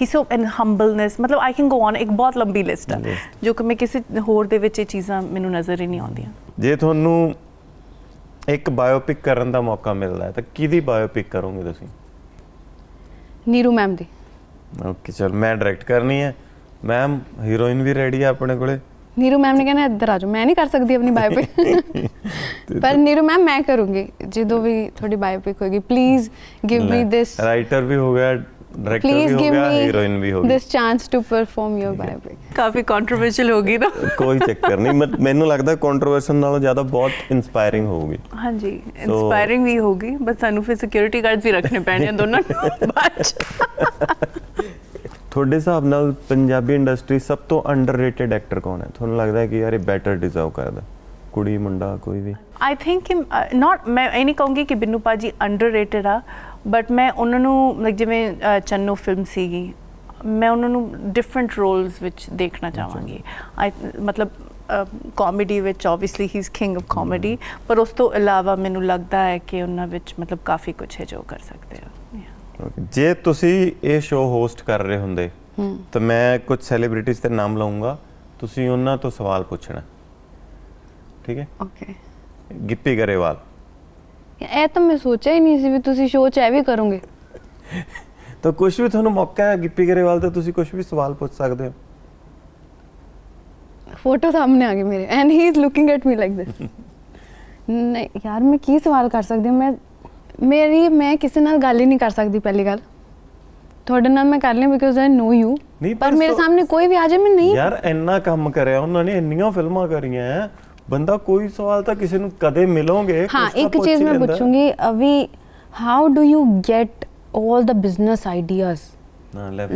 ਹੀ ਸੋ ਐਂਡ ਹੰਬਲਨੈਸ ਮਤਲਬ ਆਈ ਕੈਨ ਗੋ ਔਨ ਇੱਕ ਬਹੁਤ ਲੰਬੀ ਲਿਸਟ ਆ ਜੋ ਕਿ ਮੈਂ ਕਿਸੇ ਹੋਰ ਦੇ ਵਿੱਚ ਇਹ ਚੀਜ਼ਾਂ ਮੈਨੂੰ ਨਜ਼ਰ ਹੀ ਨਹੀਂ ਆਉਂਦੀਆਂ ਜੇ ਤੁਹਾਨੂੰ ਇੱਕ ਬਾਇਓਪਿਕ ਕਰਨ ਦਾ ਮੌਕਾ ਮਿਲਦਾ ਹੈ ਤਾਂ ਕਿਹਦੀ ਬਾਇਓਪਿਕ ਕਰੋਗੇ ਤੁਸੀਂ ਨੀਰੂ ਮੈਮ ਦੀ ਓਕੇ ਚਲ ਮੈਂ ਡਾਇਰੈਕਟ ਕਰਨੀ ਹੈ मैम हीरोइन भी रेडी है अपने कोले नीरू मैम ने कहना इधर आ जाओ मैं नहीं कर सकती अपनी बायोपिक तो पर नीरू मैम मैं करूंगी जो भी थोड़ी बायोपिक होगी please give me this writer भी हो गया please give me this chance to perform your biopic काफी कंट्रोवर्शियल होगी ना कोई चक्कर नहीं मत ਮੈਨੂੰ ਲੱਗਦਾ ਕੰਟਰੋਵਰਸ਼ਨ ਨਾਲੋਂ ਜ਼ਿਆਦਾ ਬਹੁਤ ਇਨਸਪਾਇਰਿੰਗ ਹੋਊਗੀ ਹਾਂਜੀ ਇਨਸਪਾਇਰਿੰਗ ਵੀ ਹੋਊਗੀ ਬਸ ਸਾਨੂੰ ਫਿਰ ਸਿਕਿਉਰਿਟੀ ਗਾਰਡਸ ਵੀ ਰੱਖਣੇ ਪੈਣੇ ਦੋਨਾਂ ਬਾਅਦ ਤੁਹਾਡੇ ਹਿਸਾਬ ਨਾਲ ਪੰਜਾਬੀ ਇੰਡਸਟਰੀ ਸਭ ਤੋਂ ਅੰਡਰਰੇਟਡ ਐਕਟਰ ਕੌਣ ਹੈ ਤੁਹਾਨੂੰ ਲੱਗਦਾ ਹੈ ਕਿ ਯਾਰ ਇਹ ਬੈਟਰ ਡਿਜ਼ਰਵ ਕਰਦਾ ਕੁੜੀ ਮੁੰਡਾ ਕੋਈ ਵੀ ਆਈ ਥਿੰਕ ਨਾਟ ਮੈਂ ਇਹ ਨਹੀਂ ਕਹੂੰਗੀ ਕਿ ਬਿੰਨੂ ਪਾਜੀ ਅੰਡਰਰੇਟਡ ਆ ਬਟ ਮੈਂ ਉਹਨਾਂ ਨੂੰ ਜਿਵੇਂ ਚੰਨੂ ਫਿਲਮ ਸੀਗੀ ਮੈਂ ਉਹਨਾਂ ਨੂੰ ਡਿਫਰੈਂਟ ਰੋਲਸ ਵਿੱਚ ਦੇਖਣਾ ਚਾਹਾਂਗੀ ਆਈ ਮਤਲਬ ਕਾਮੇਡੀ ਵਿੱਚ ਆਬਵੀਅਸਲੀ ਹੀ ਇਸ ਕਿੰਗ ਆਫ ਕਾਮੇਡੀ ਪਰ ਉਸ ਤੋਂ ਇਲਾਵਾ ਮੈਨੂੰ ਲੱਗਦਾ ਹੈ ਕਿ ਉਹਨਾਂ ਵਿੱਚ ਮਤਲਬ ਕਾਫੀ ਕੁਝ ਹੈ ਜੋ ਕਰ ਸਕਦੇ ਆ ਜੇ ਤੁਸੀਂ ਇਹ ਸ਼ੋਅ ਹੋਸਟ ਕਰ ਰਹੇ ਹੁੰਦੇ ਤਾਂ ਮੈਂ ਕੁਝ ਸੈਲੀਬ੍ਰਿਟੀਜ਼ ਦੇ ਨਾਮ ਲਾਉਂਗਾ ਤੁਸੀਂ ਉਹਨਾਂ ਤੋਂ ਸਵਾਲ ਪੁੱਛਣਾ ਠੀਕ ਹੈ ਓਕੇ ਗਿੱਪੀ ਗਰੇਵਾਲ ਇਹ ਤਾਂ ਮੈਂ ਸੋਚਿਆ ਹੀ ਨਹੀਂ ਸੀ ਵੀ ਤੁਸੀਂ ਸ਼ੋਅ 'ਚ ਐ ਵੀ ਕਰੋਗੇ ਤਾਂ ਕੁਝ ਵੀ ਤੁਹਾਨੂੰ ਮੌਕਾ ਹੈ ਗਿੱਪੀ ਗਰੇਵਾਲ ਤੋਂ ਤੁਸੀਂ ਕੁਝ ਵੀ ਸਵਾਲ ਪੁੱਛ ਸਕਦੇ ਹੋ ਫੋਟੋ ਸਾਹਮਣੇ ਆ ਗਈ ਮੇਰੇ and he is looking at me like this ਨਹੀਂ ਯਾਰ ਮੈਂ ਕੀ ਸਵਾਲ ਕਰ ਸਕਦੀ ਹਾਂ ਮੈਂ ਮੇਰੀ ਮੈਂ ਕਿਸੇ ਨਾਲ ਗੱਲ ਹੀ ਨਹੀਂ ਕਰ ਸਕਦੀ ਪਹਿਲੀ ਗੱਲ ਤੁਹਾਡੇ ਨਾਲ ਮੈਂ ਕਰ ਲਈ ਬਿਕੋਜ਼ ਆਈ ਨੋ ਯੂ ਪਰ ਮੇਰੇ ਸਾਹਮਣੇ ਕੋਈ ਵੀ ਆ ਜਾਏ ਮੈਂ ਨਹੀਂ ਯਾਰ ਇੰਨਾ ਕੰਮ ਕਰਿਆ ਉਹਨਾਂ ਨੇ ਇੰਨੀਆਂ ਫਿਲਮਾਂ ਕਰੀਆਂ ਬੰਦਾ ਕੋਈ ਸਵਾਲ ਤਾਂ ਕਿਸੇ ਨੂੰ ਕਦੇ ਮਿਲੋਗੇ ਹਾਂ ਇੱਕ ਚੀਜ਼ ਮੈਂ ਪੁੱਛੂੰਗੀ Avi how do you get 올 the business ideas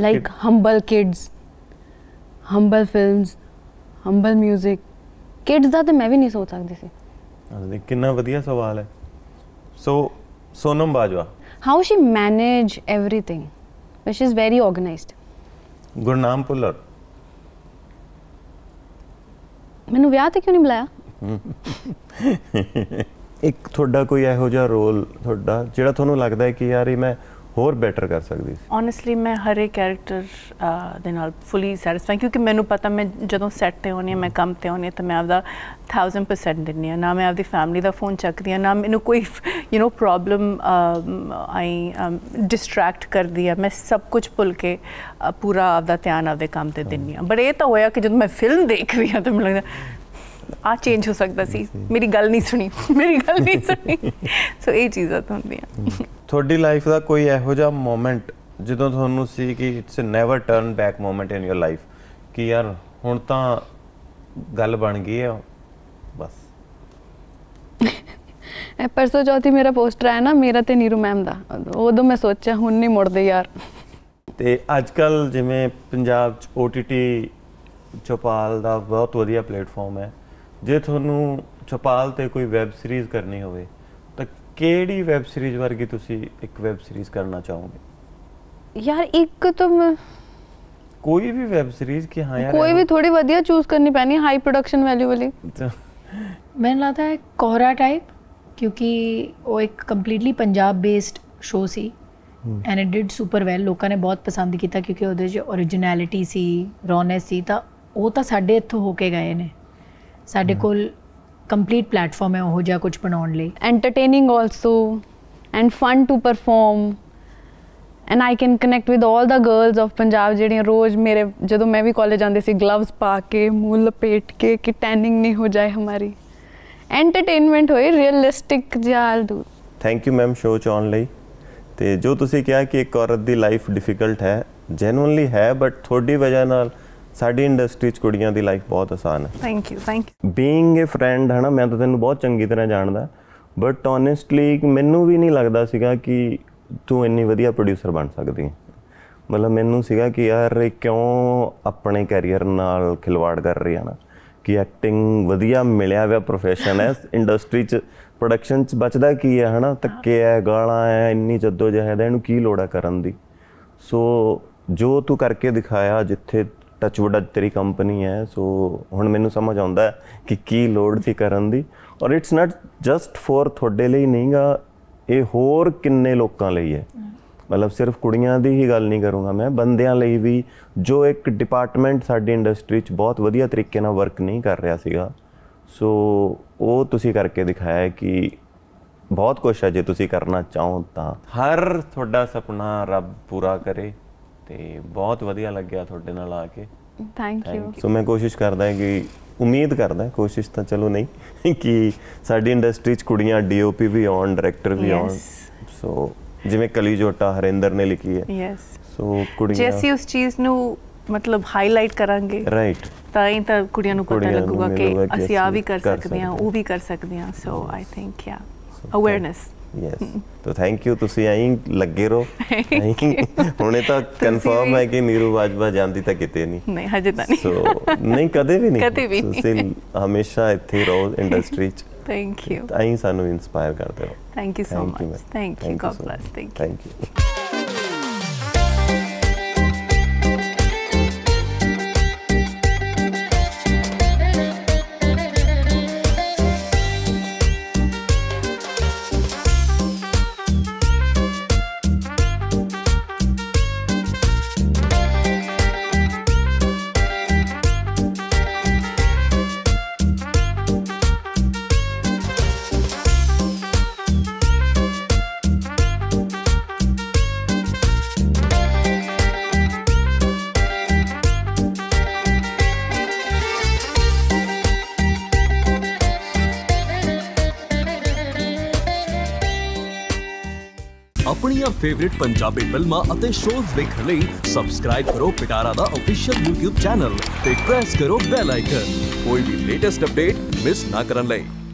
like humble kids humble films humble 뮤직 kids ਦਾ ਤਾਂ ਮੈਂ ਵੀ ਨਹੀਂ ਸੋਚ ਸਕਦੀ ਸੀ ਕਿੰਨਾ ਵਧੀਆ ਸਵਾਲ ਹੈ so Sonam Bajwa how she manage everything which is very organised Gurnam Bhullar ਮੈਨੂੰ ਵਿਆਹ ਤੇ ਕਿਉਂ ਨਹੀਂ ਬੁਲਾਇਆ ਇੱਕ ਤੁਹਾਡਾ ਕੋਈ ਇਹੋ ਜਿਹਾ ਰੋਲ ਤੁਹਾਡਾ ਜਿਹੜਾ ਤੁਹਾਨੂੰ ਲੱਗਦਾ ਹੈ ਕਿ ਯਾਰ ਇਹ ਮੈਂ ਹੋਰ ਬੈਟਰ ਕਰ ਸਕਦੀ ਸੀ ਓਨੈਸਟਲੀ ਮੈਂ ਹਰੇ ਕੈਰੈਕਟਰ ਦੇ ਨਾਲ ਫੁੱਲੀ ਸੈਟੀਸਫਾਈ ਕਿਉਂਕਿ ਮੈਨੂੰ ਪਤਾ ਮੈਂ ਜਦੋਂ ਸੈੱਟ ਤੇ ਹੋਣੀ ਮੈਂ ਕੰਮ ਤੇ ਹੋਣੀ ਤਾਂ ਮੈਂ ਆਪਦਾ 1000% ਦਿੰਨੀ ਆ ਨਾ ਮੈਂ ਆਪਦੀ ਫੈਮਿਲੀ ਦਾ ਫੋਨ ਚੱਕਦੀ ਆ ਨਾ ਮੈਨੂੰ ਕੋਈ you know problem I distract ਕਰਦੀ ਆ ਮੈਂ ਸਭ ਕੁਝ ਭੁੱਲ ਕੇ ਪੂਰਾ ਆਪਦਾ ਧਿਆਨ ਆਪਦੇ ਕੰਮ ਤੇ ਦਿੰਨੀ ਆ ਬਟ ਇਹ ਤਾਂ ਹੋਇਆ ਕਿ ਜਦੋਂ ਮੈਂ ਫਿਲਮ ਦੇਖ ਰਹੀ ਹਾਂ ਤਾਂ ਮੈਨੂੰ ਲੱਗਦਾ ਆ ਚੇਂਜ ਹੋ ਸਕਦਾ ਸੀ ਮੇਰੀ ਗੱਲ ਨਹੀਂ ਸੁਣੀ ਮੇਰੀ ਗੱਲ ਨਹੀਂ ਸੁਣੀ ਸੋ ਇਹ ਚੀਜ਼ਾਂ ਤਾਂ ਹੁੰਦੀਆਂ ਤੁਹਾਡੀ ਲਾਈਫ ਦਾ ਕੋਈ ਇਹੋ ਜਿਹਾ ਮੂਮੈਂਟ ਜਦੋਂ ਤੁਹਾਨੂੰ ਸੀ ਕਿ it's a never turn back moment in your life ਕਿ ਯਾਰ ਹੁਣ ਤਾਂ ਗੱਲ ਬਣ ਗਈ ਹੈ ਬਸ ਐ ਪਰਸੋ ਚੌਥੀ ਮੇਰਾ ਪੋਸਟਰ ਆਇਆ ਨਾ ਮੇਰਾ ਤੇ ਨੀਰੂ ਮੈਮ ਦਾ ਉਦੋਂ ਮੈਂ ਸੋਚਿਆ ਹੁਣ ਨਹੀਂ ਮੁੜਦੇ ਯਾਰ ਤੇ ਅੱਜ ਕੱਲ ਜਿਵੇਂ ਪੰਜਾਬ ਚ OTT ਚੋਪਾਲ ਦਾ ਬਹੁਤ ਵਧੀਆ ਪਲੇਟਫਾਰਮ ਹੈ ਜੇ ਤੁਹਾਨੂੰ ਚਪਾਲ ਤੇ ਕੋਈ ਵੈਬ ਸੀਰੀਜ਼ ਕਰਨੀ ਹੋਵੇ ਤਾਂ ਕਿਹੜੀ ਵੈਬ ਸੀਰੀਜ਼ ਵਰਗੀ ਤੁਸੀਂ ਇੱਕ ਵੈਬ ਸੀਰੀਜ਼ ਕਰਨਾ ਚਾਹੋਗੇ ਯਾਰ ਇੱਕ ਤਾਂ ਕੋਈ ਵੀ ਵੈਬ ਸੀਰੀਜ਼ ਕਿ ਹਾਂ ਯਾਰ ਕੋਈ ਵੀ ਥੋੜੀ ਵਧੀਆ ਚੂਜ਼ ਕਰਨੀ ਪੈਣੀ ਹਾਈ ਪ੍ਰੋਡਕਸ਼ਨ ਵੈਲਿਊ ਵਾਲੀ ਮੈਨੂੰ ਲੱਗਦਾ ਹੈ ਕੋਹਰਾ ਟਾਈਪ ਕਿਉਂਕਿ ਉਹ ਇੱਕ ਕੰਪਲੀਟਲੀ ਪੰਜਾਬ ਬੇਸਡ ਸ਼ੋ ਸੀ and it did super well ਲੋਕਾਂ ਨੇ ਬਹੁਤ ਪਸੰਦ ਕੀਤਾ ਕਿਉਂਕਿ ਉਹਦੇ 'ਚ origignality ਸੀ ਰੌਨੈਸ ਸੀ ਤਾਂ ਉਹ ਤਾਂ ਸਾਡੇ ਇੱਥੋਂ ਹੋ ਕੇ ਗਏ ਨੇ ਸਾਡੇ ਕੋਲ ਕੰਪਲੀਟ ਪਲੇਟਫਾਰਮ ਹੈ ਉਹ ਜਿਹਾ ਕੁਝ ਬਣਾਉਣ ਲਈ entertaining also and fun to perform and I can connect with 올 the girls of Punjab ਜਿਹੜੀਆਂ ਰੋਜ਼ ਮੇਰੇ ਜਦੋਂ ਮੈਂ ਵੀ ਕਾਲਜ ਜਾਂਦੀ ਸੀ ਗਲਵਸ ਪਾ ਕੇ ਮੂੰਹ ਲਪੇਟ ਕੇ ਕਿ ਟੈਨਿੰਗ ਨਹੀਂ ਹੋ ਜਾਏ ਹਮਾਰੀ ਐਂਟਰਟੇਨਮੈਂਟ ਹੋਏ ਰੀਅਲਿਸਟਿਕ ਜਾਲ ਦੂ ਥੈਂਕ ਯੂ ਮੈਮ ਸ਼ੋਅ ਚ ਆਉਣ ਲਈ ਤੇ ਜੋ ਤੁਸੀਂ ਕਿਹਾ ਕਿ ਇੱਕ ਔਰਤ ਦੀ ਲਾਈਫ ਡਿਫਿਕਲਟ ਹੈ ਜੈਨੂਇਨਲੀ ਹੈ ਬਟ ਤੁਹਾਡੀ ਵਜ੍ਹਾ ਨਾਲ ਸਾਡੀ ਇੰਡਸਟਰੀ 'ਚ ਕੁੜੀਆਂ ਦੀ ਲਾਈਫ ਬਹੁਤ ਆਸਾਨ ਹੈ thank you thank you being a friend ਹਨਾ ਮੈਂ ਤਾਂ ਤੈਨੂੰ ਬਹੁਤ ਚੰਗੀ ਤਰ੍ਹਾਂ ਜਾਣਦਾ ਬਟ ਓਨੈਸਟਲੀ ਮੈਨੂੰ ਵੀ ਨਹੀਂ ਲੱਗਦਾ ਸੀਗਾ ਕਿ ਤੂੰ ਇੰਨੀ ਵਧੀਆ ਪ੍ਰੋਡਿਊਸਰ ਬਣ ਸਕਦੀ ਹੈ ਮਤਲਬ ਮੈਨੂੰ ਸੀਗਾ ਕਿ ਯਾਰ ਕਿਉਂ ਆਪਣੇ ਕੈਰੀਅਰ ਨਾਲ ਖਿਲਵਾੜ ਕਰ ਰਹੀ ਹੈ ਨਾ ਕਿ ਐਕਟਿੰਗ ਵਧੀਆ ਮਿਲਿਆ ਹੋਇਆ profession ਹੈ ਇੰਡਸਟਰੀ 'ਚ ਪ੍ਰੋਡਕਸ਼ਨ 'ਚ ਬਚਦਾ ਕੀ ਹੈ ਹਨਾ ਤੱਕੇ ਹੈ ਗਾਲਾਂ ਹੈ ਇੰਨੀ ਜਦੋ ਜਹਿਦ ਇਹਨੂੰ ਕੀ ਲੋੜਾ ਕਰਨ ਦੀ ਸੋ ਜੋ ਤੂੰ ਕਰਕੇ ਦਿਖਾਇਆ ਜਿੱਥੇ ਟੱਚਵੁੱਡ ਅੱਜ ਤੇਰੀ ਕੰਪਨੀ ਹੈ ਸੋ ਹੁਣ ਮੈਨੂੰ ਸਮਝ ਆਉਂਦਾ ਹੈ ਕਿ ਕੀ ਲੋੜ ਸੀ ਕਰਨ ਦੀ ਔਰ ਇਟਸ ਨਾਟ ਜਸਟ ਫੋਰ ਤੁਹਾਡੇ ਲਈ ਨਹੀਂਗਾ ਇਹ ਹੋਰ ਕਿੰਨੇ ਲੋਕਾਂ ਲਈ ਹੈ ਮਤਲਬ ਸਿਰਫ ਕੁੜੀਆਂ ਦੀ ਹੀ ਗੱਲ ਨਹੀਂ ਕਰੂੰਗਾ ਮੈਂ ਬੰਦਿਆਂ ਲਈ ਵੀ ਜੋ ਇੱਕ ਡਿਪਾਰਟਮੈਂਟ ਸਾਡੀ ਇੰਡਸਟਰੀ 'ਚ ਬਹੁਤ ਵਧੀਆ ਤਰੀਕੇ ਨਾਲ ਵਰਕ ਨਹੀਂ ਕਰ ਰਿਹਾ ਸੀਗਾ ਸੋ ਉਹ ਤੁਸੀਂ ਕਰਕੇ ਦਿਖਾਇਆ ਕਿ ਬਹੁਤ ਕੁਝ ਹੈ ਜੇ ਤੁਸੀਂ ਕਰਨਾ ਚਾਹੋ ਤਾਂ ਹਰ ਤੁਹਾਡਾ ਸੁਪਨਾ ਰੱਬ ਪੂਰਾ ਕਰੇ ਤੇ ਬਹੁਤ ਵਧੀਆ ਲੱਗਿਆ ਤੁਹਾਡੇ ਨਾਲ ਆ ਕੇ ਥੈਂਕ ਯੂ ਸੋ ਮੈਂ ਕੋਸ਼ਿਸ਼ ਕਰਦਾ ਹਾਂ ਕਿ ਉਮੀਦ ਕਰਦਾ ਕੋਸ਼ਿਸ਼ ਤਾਂ ਚਲੋ ਨਹੀਂ ਕਿ ਸਾਡੀ ਇੰਡਸਟਰੀ 'ਚ ਕੁੜੀਆਂ ਡੀਓਪੀ ਵੀ ਆਨ ਡਾਇਰੈਕਟਰ ਵੀ ਆਨ ਸੋ ਜਿਵੇਂ ਕਲੀ ਜੋਟਾ ਹਰਿੰਦਰ ਨੇ ਲਿਖੀ ਹੈ ਯੈਸ ਸੋ ਕੁੜੀਆਂ ਜੇ ਅਸੀਂ ਉਸ ਚੀਜ਼ ਨੂੰ ਮਤਲਬ ਹਾਈਲਾਈਟ ਕਰਾਂਗੇ ਰਾਈਟ ਤਾਂ ਇਹ ਤਾਂ ਕੁੜੀਆਂ ਨੂੰ ਪਤਾ ਲੱਗੂਗਾ ਕਿ ਅਸੀਂ ਆ ਵੀ ਕਰ ਸਕਦੇ ਹਾਂ ਉਹ ਵੀ ਕਰ ਸਕਦੇ ਹਾਂ so I think yeah awareness yes ਤੋ ਥੈਂਕ ਯੂ ਤੁਸੀਂ ਆਈ ਲੱਗੇ ਰਹੋ ਹੁਣੇ ਤਾਂ ਕਨਫਰਮ ਹੈ ਕਿ ਨੀਰੂ ਬਾਜਵਾ ਜਾਂਦੀ ਤਾਂ ਕਿਤੇ ਨਹੀਂ ਨਹੀਂ ਹਜੇ ਤਾਂ ਨਹੀਂ ਸੋ ਨਹੀਂ ਕਦੇ ਵੀ ਨਹੀਂ ਕਦੇ ਵੀ ਤੁਸੀਂ ਹਮੇਸ਼ਾ ਇੱਥੇ ਰਹੋ ਇੰਡਸਟਰੀ 'ਚ ਥੈਂਕ ਯੂ ਹੀ ਸਾਨੂੰ ਇਨਸਪਾਇਰ ਕਰਦੇ ਹੋ thank you so much thank you God bless thank you thank you favourite Punjabi ਫਿਲਮਾਂ ਅਤੇ ਸ਼ੋਜ਼ ਦੇਖਣ ਲਈ ਸਬਸਕ੍ਰਾਈਬ ਕਰੋ ਪਿਟਾਰਾ ਦਾ ਅਫੀਸ਼ੀਅਲ YouTube ਚੈਨਲ ਤੇ ਪ੍ਰੈਸ ਕਰੋ ਬੈਲ ਆਈਕਨ ਕੋਈ ਵੀ ਲੇਟੈਸਟ ਅਪਡੇਟ ਮਿਸ ਨਾ ਕਰਨ ਲਈ